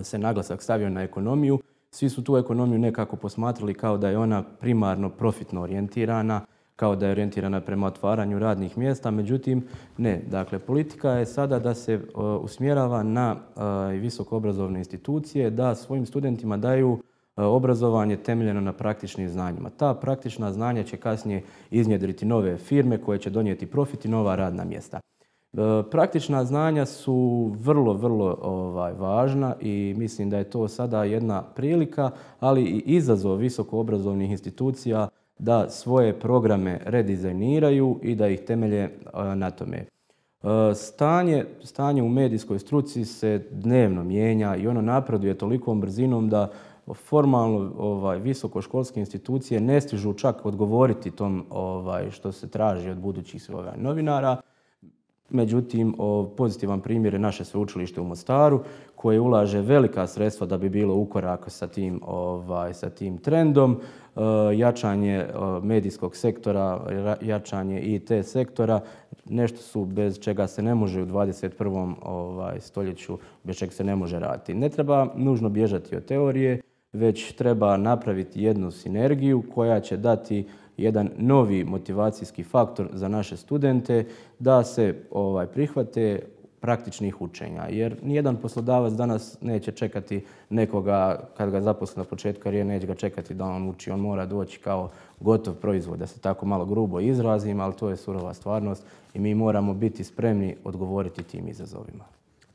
se naglasak stavio na ekonomiju svi su tu ekonomiju nekako posmatrali kao da je ona primarno profitno orijentirana, kao da je orijentirana prema otvaranju radnih mjesta, međutim ne. Dakle, politika je sada da se e, usmjerava na visoko e, visokoobrazovne institucije, da svojim studentima daju e, obrazovanje temeljeno na praktičnim znanjima. Ta praktična znanja će kasnije iznjedriti nove firme koje će donijeti profit i nova radna mjesta. E, praktična znanja su vrlo, vrlo ovaj, važna i mislim da je to sada jedna prilika, ali i izazov visokoobrazovnih institucija da svoje programe redizajniraju i da ih temelje e, na tome. E, stanje, stanje u medijskoj struci se dnevno mijenja i ono napreduje tolikom brzinom da formalno ovaj, visokoškolske institucije ne stižu čak odgovoriti tom ovaj, što se traži od budućih svoga novinara, Međutim, pozitivan primjer je naše sveučilište u Mostaru koje ulaže velika sredstva da bi bilo u korak sa tim, ovaj, sa tim trendom. E, jačanje e, medijskog sektora, jačanje IT sektora, nešto su bez čega se ne može u 21. Ovaj, stoljeću, bez čega se ne može raditi. Ne treba nužno bježati od teorije, već treba napraviti jednu sinergiju koja će dati jedan novi motivacijski faktor za naše studente da se ovaj, prihvate praktičnih učenja. Jer nijedan poslodavac danas neće čekati nekoga kad ga zaposli na početku karijere, neće ga čekati da on uči. On mora doći kao gotov proizvod, da se tako malo grubo izrazim, ali to je surova stvarnost i mi moramo biti spremni odgovoriti tim izazovima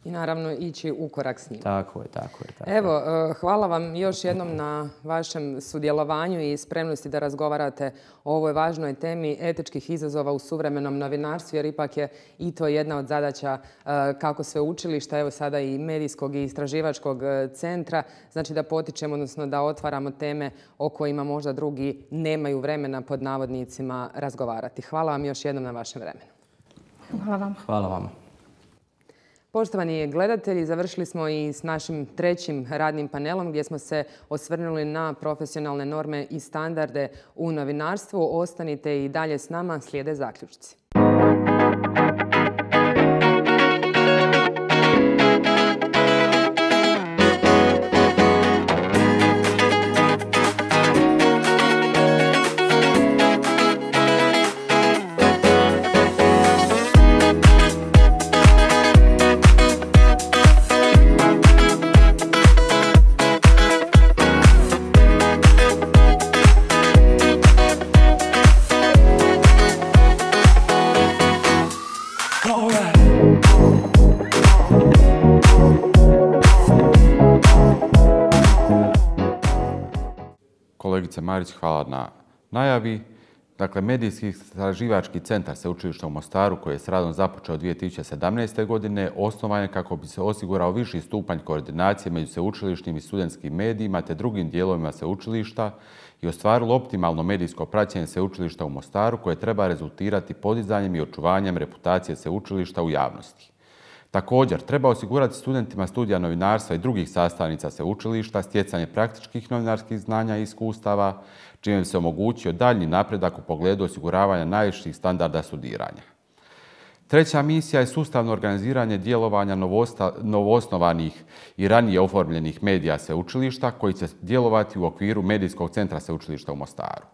i naravno ići u korak s njim. Tako je, tako je. Tako Evo, e, hvala vam još jednom na vašem sudjelovanju i spremnosti da razgovarate o ovoj važnoj temi etičkih izazova u suvremenom novinarstvu, jer ipak je i to jedna od zadaća e, kako sve učilišta, evo sada i medijskog i istraživačkog e, centra, znači da potičemo, odnosno da otvaramo teme o kojima možda drugi nemaju vremena pod navodnicima razgovarati. Hvala vam još jednom na vašem vremenu. Hvala vam. Hvala vam. Poštovani gledatelji, završili smo i s našim trećim radnim panelom gdje smo se osvrnuli na profesionalne norme i standarde u novinarstvu. Ostanite i dalje s nama, slijede zaključci. Marić, hvala na najavi. Dakle, Medijski istraživački centar Sveučilišta u Mostaru, koji je s radom započeo 2017. godine, osnovan je kako bi se osigurao viši stupanj koordinacije među sveučilišnim i studentskim medijima te drugim dijelovima sveučilišta i ostvarilo optimalno medijsko praćenje sveučilišta u Mostaru koje treba rezultirati podizanjem i očuvanjem reputacije sveučilišta u javnosti. Također, treba osigurati studentima studija novinarstva i drugih sastavnica sveučilišta stjecanje praktičkih novinarskih znanja i iskustava, čime se omogućio daljnji napredak u pogledu osiguravanja najviših standarda studiranja. Treća misija je sustavno organiziranje djelovanja novoosnovanih i ranije oformljenih medija sveučilišta koji će djelovati u okviru Medijskog centra sveučilišta u Mostaru.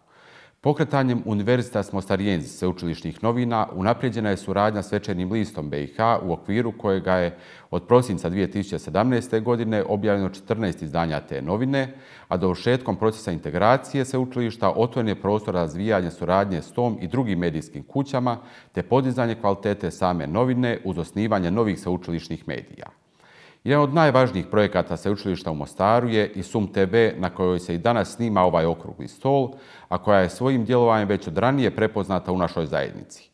Pokretanjem Univerzitas Mostarijenz sveučilišnih novina unaprijeđena je suradnja s večernim listom BiH u okviru kojega je od prosinca 2017. godine objavljeno 14 izdanja te novine, a do ušetkom procesa integracije sveučilišta otvoren je prostor razvijanja suradnje s tom i drugim medijskim kućama te podizanje kvalitete same novine uz osnivanje novih sveučilišnih medija. Jedan od najvažnijih projekata sveučilišta u Mostaru je i Sum TV na kojoj se i danas snima ovaj okrugli stol, a koja je svojim djelovanjem već od ranije prepoznata u našoj zajednici.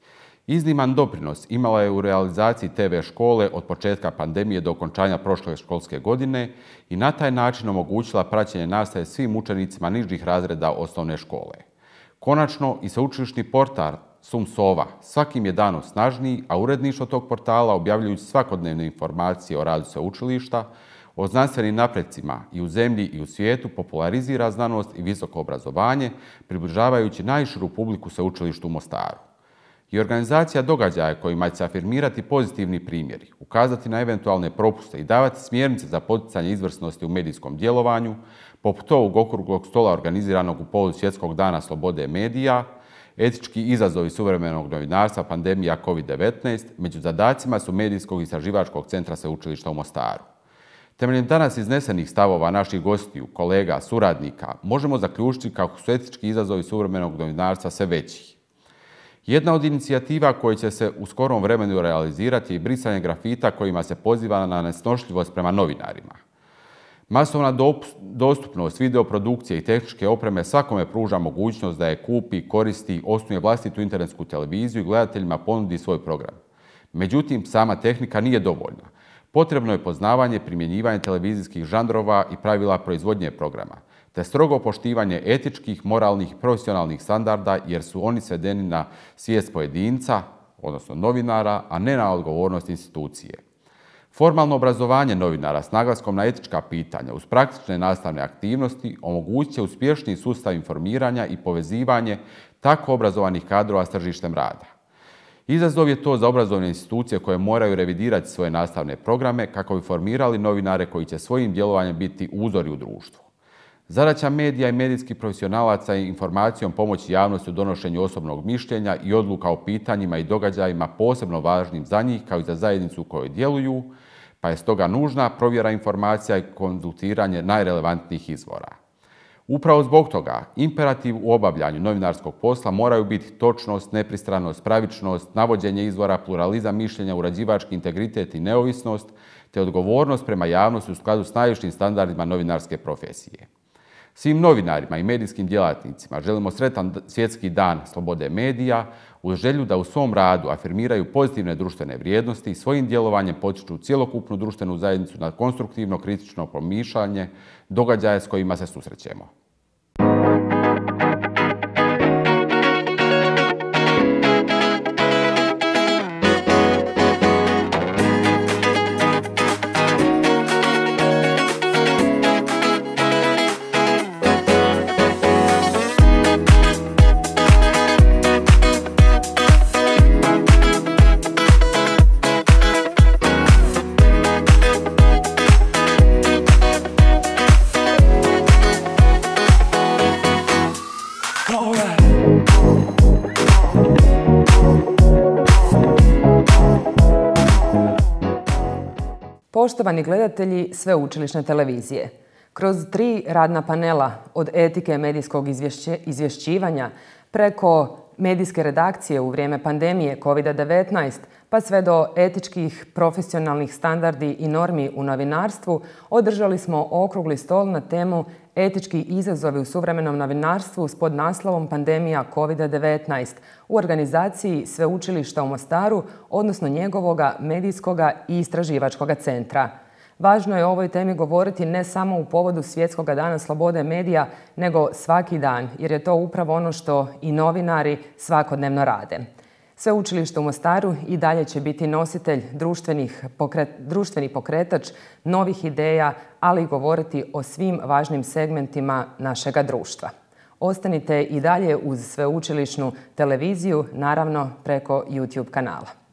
Izniman doprinos imala je u realizaciji TV škole od početka pandemije do okončanja prošle školske godine i na taj način omogućila praćenje nastaje svim učenicima nižih razreda osnovne škole. Konačno i sveučilišni portar Sum Sova svakim je danom snažniji, a uredništvo tog portala objavljujući svakodnevne informacije o radu učilišta, o znanstvenim napredcima i u zemlji i u svijetu popularizira znanost i visoko obrazovanje, približavajući najširu publiku sveučilištu u Mostaru. I organizacija događaja kojima će se afirmirati pozitivni primjeri, ukazati na eventualne propuste i davati smjernice za poticanje izvrsnosti u medijskom djelovanju, poput ovog okruglog stola organiziranog u polu Svjetskog dana slobode medija, Etički izazovi suvremenog novinarstva, pandemija COVID-19, među zadacima su Medijskog istraživačkog centra Sveučilišta u Mostaru. Temeljem danas iznesenih stavova naših gostiju, kolega, suradnika, možemo zaključiti kako su etički izazovi suvremenog novinarstva sve veći. Jedna od inicijativa koje će se u skorom vremenu realizirati je brisanje grafita kojima se poziva na nesnošljivost prema novinarima. Masovna dostupnost videoprodukcije i tehničke opreme svakome pruža mogućnost da je kupi, koristi, osnuje vlastitu internetsku televiziju i gledateljima ponudi svoj program. Međutim, sama tehnika nije dovoljna. Potrebno je poznavanje primjenjivanja televizijskih žandrova i pravila proizvodnje programa, te strogo poštivanje etičkih, moralnih i profesionalnih standarda jer su oni svedeni na svijest pojedinca, odnosno novinara, a ne na odgovornost institucije. Formalno obrazovanje novinara s naglaskom na etička pitanja uz praktične nastavne aktivnosti omogućit će uspješniji sustav informiranja i povezivanje tako obrazovanih kadrova s tržištem rada. Izazov je to za obrazovne institucije koje moraju revidirati svoje nastavne programe kako bi formirali novinare koji će svojim djelovanjem biti uzori u društvu. Zadaća medija i medijskih profesionalaca je informacijom pomoći javnosti u donošenju osobnog mišljenja i odluka o pitanjima i događajima posebno važnim za njih kao i za zajednicu u kojoj djeluju, pa je stoga nužna provjera informacija i konzultiranje najrelevantnijih izvora. Upravo zbog toga imperativ u obavljanju novinarskog posla moraju biti točnost, nepristranost, pravičnost, navođenje izvora, pluralizam mišljenja, urađivački integritet i neovisnost, te odgovornost prema javnosti u skladu s najvišim standardima novinarske profesije. Svim novinarima i medijskim djelatnicima želimo sretan svjetski dan slobode medija u želju da u svom radu afirmiraju pozitivne društvene vrijednosti i svojim djelovanjem potiču cjelokupnu društvenu zajednicu na konstruktivno kritično promišljanje događaja s kojima se susrećemo. Poštovani gledatelji Sveučilišne televizije, kroz tri radna panela od etike medijskog izvješćivanja preko medijske redakcije u vrijeme pandemije COVID-19 pa sve do etičkih profesionalnih standardi i normi u novinarstvu održali smo okrugli stol na temu Etički izazovi u suvremenom novinarstvu s naslovom Pandemija COVID-19 u organizaciji Sveučilišta u Mostaru, odnosno njegovoga medijskog i istraživačkog centra. Važno je o ovoj temi govoriti ne samo u povodu svjetskog dana slobode medija, nego svaki dan, jer je to upravo ono što i novinari svakodnevno rade. Sveučilište u Mostaru i dalje će biti nositelj društvenih društveni pokretač novih ideja, ali i govoriti o svim važnim segmentima našega društva. Ostanite i dalje uz sveučilišnu televiziju, naravno preko YouTube kanala.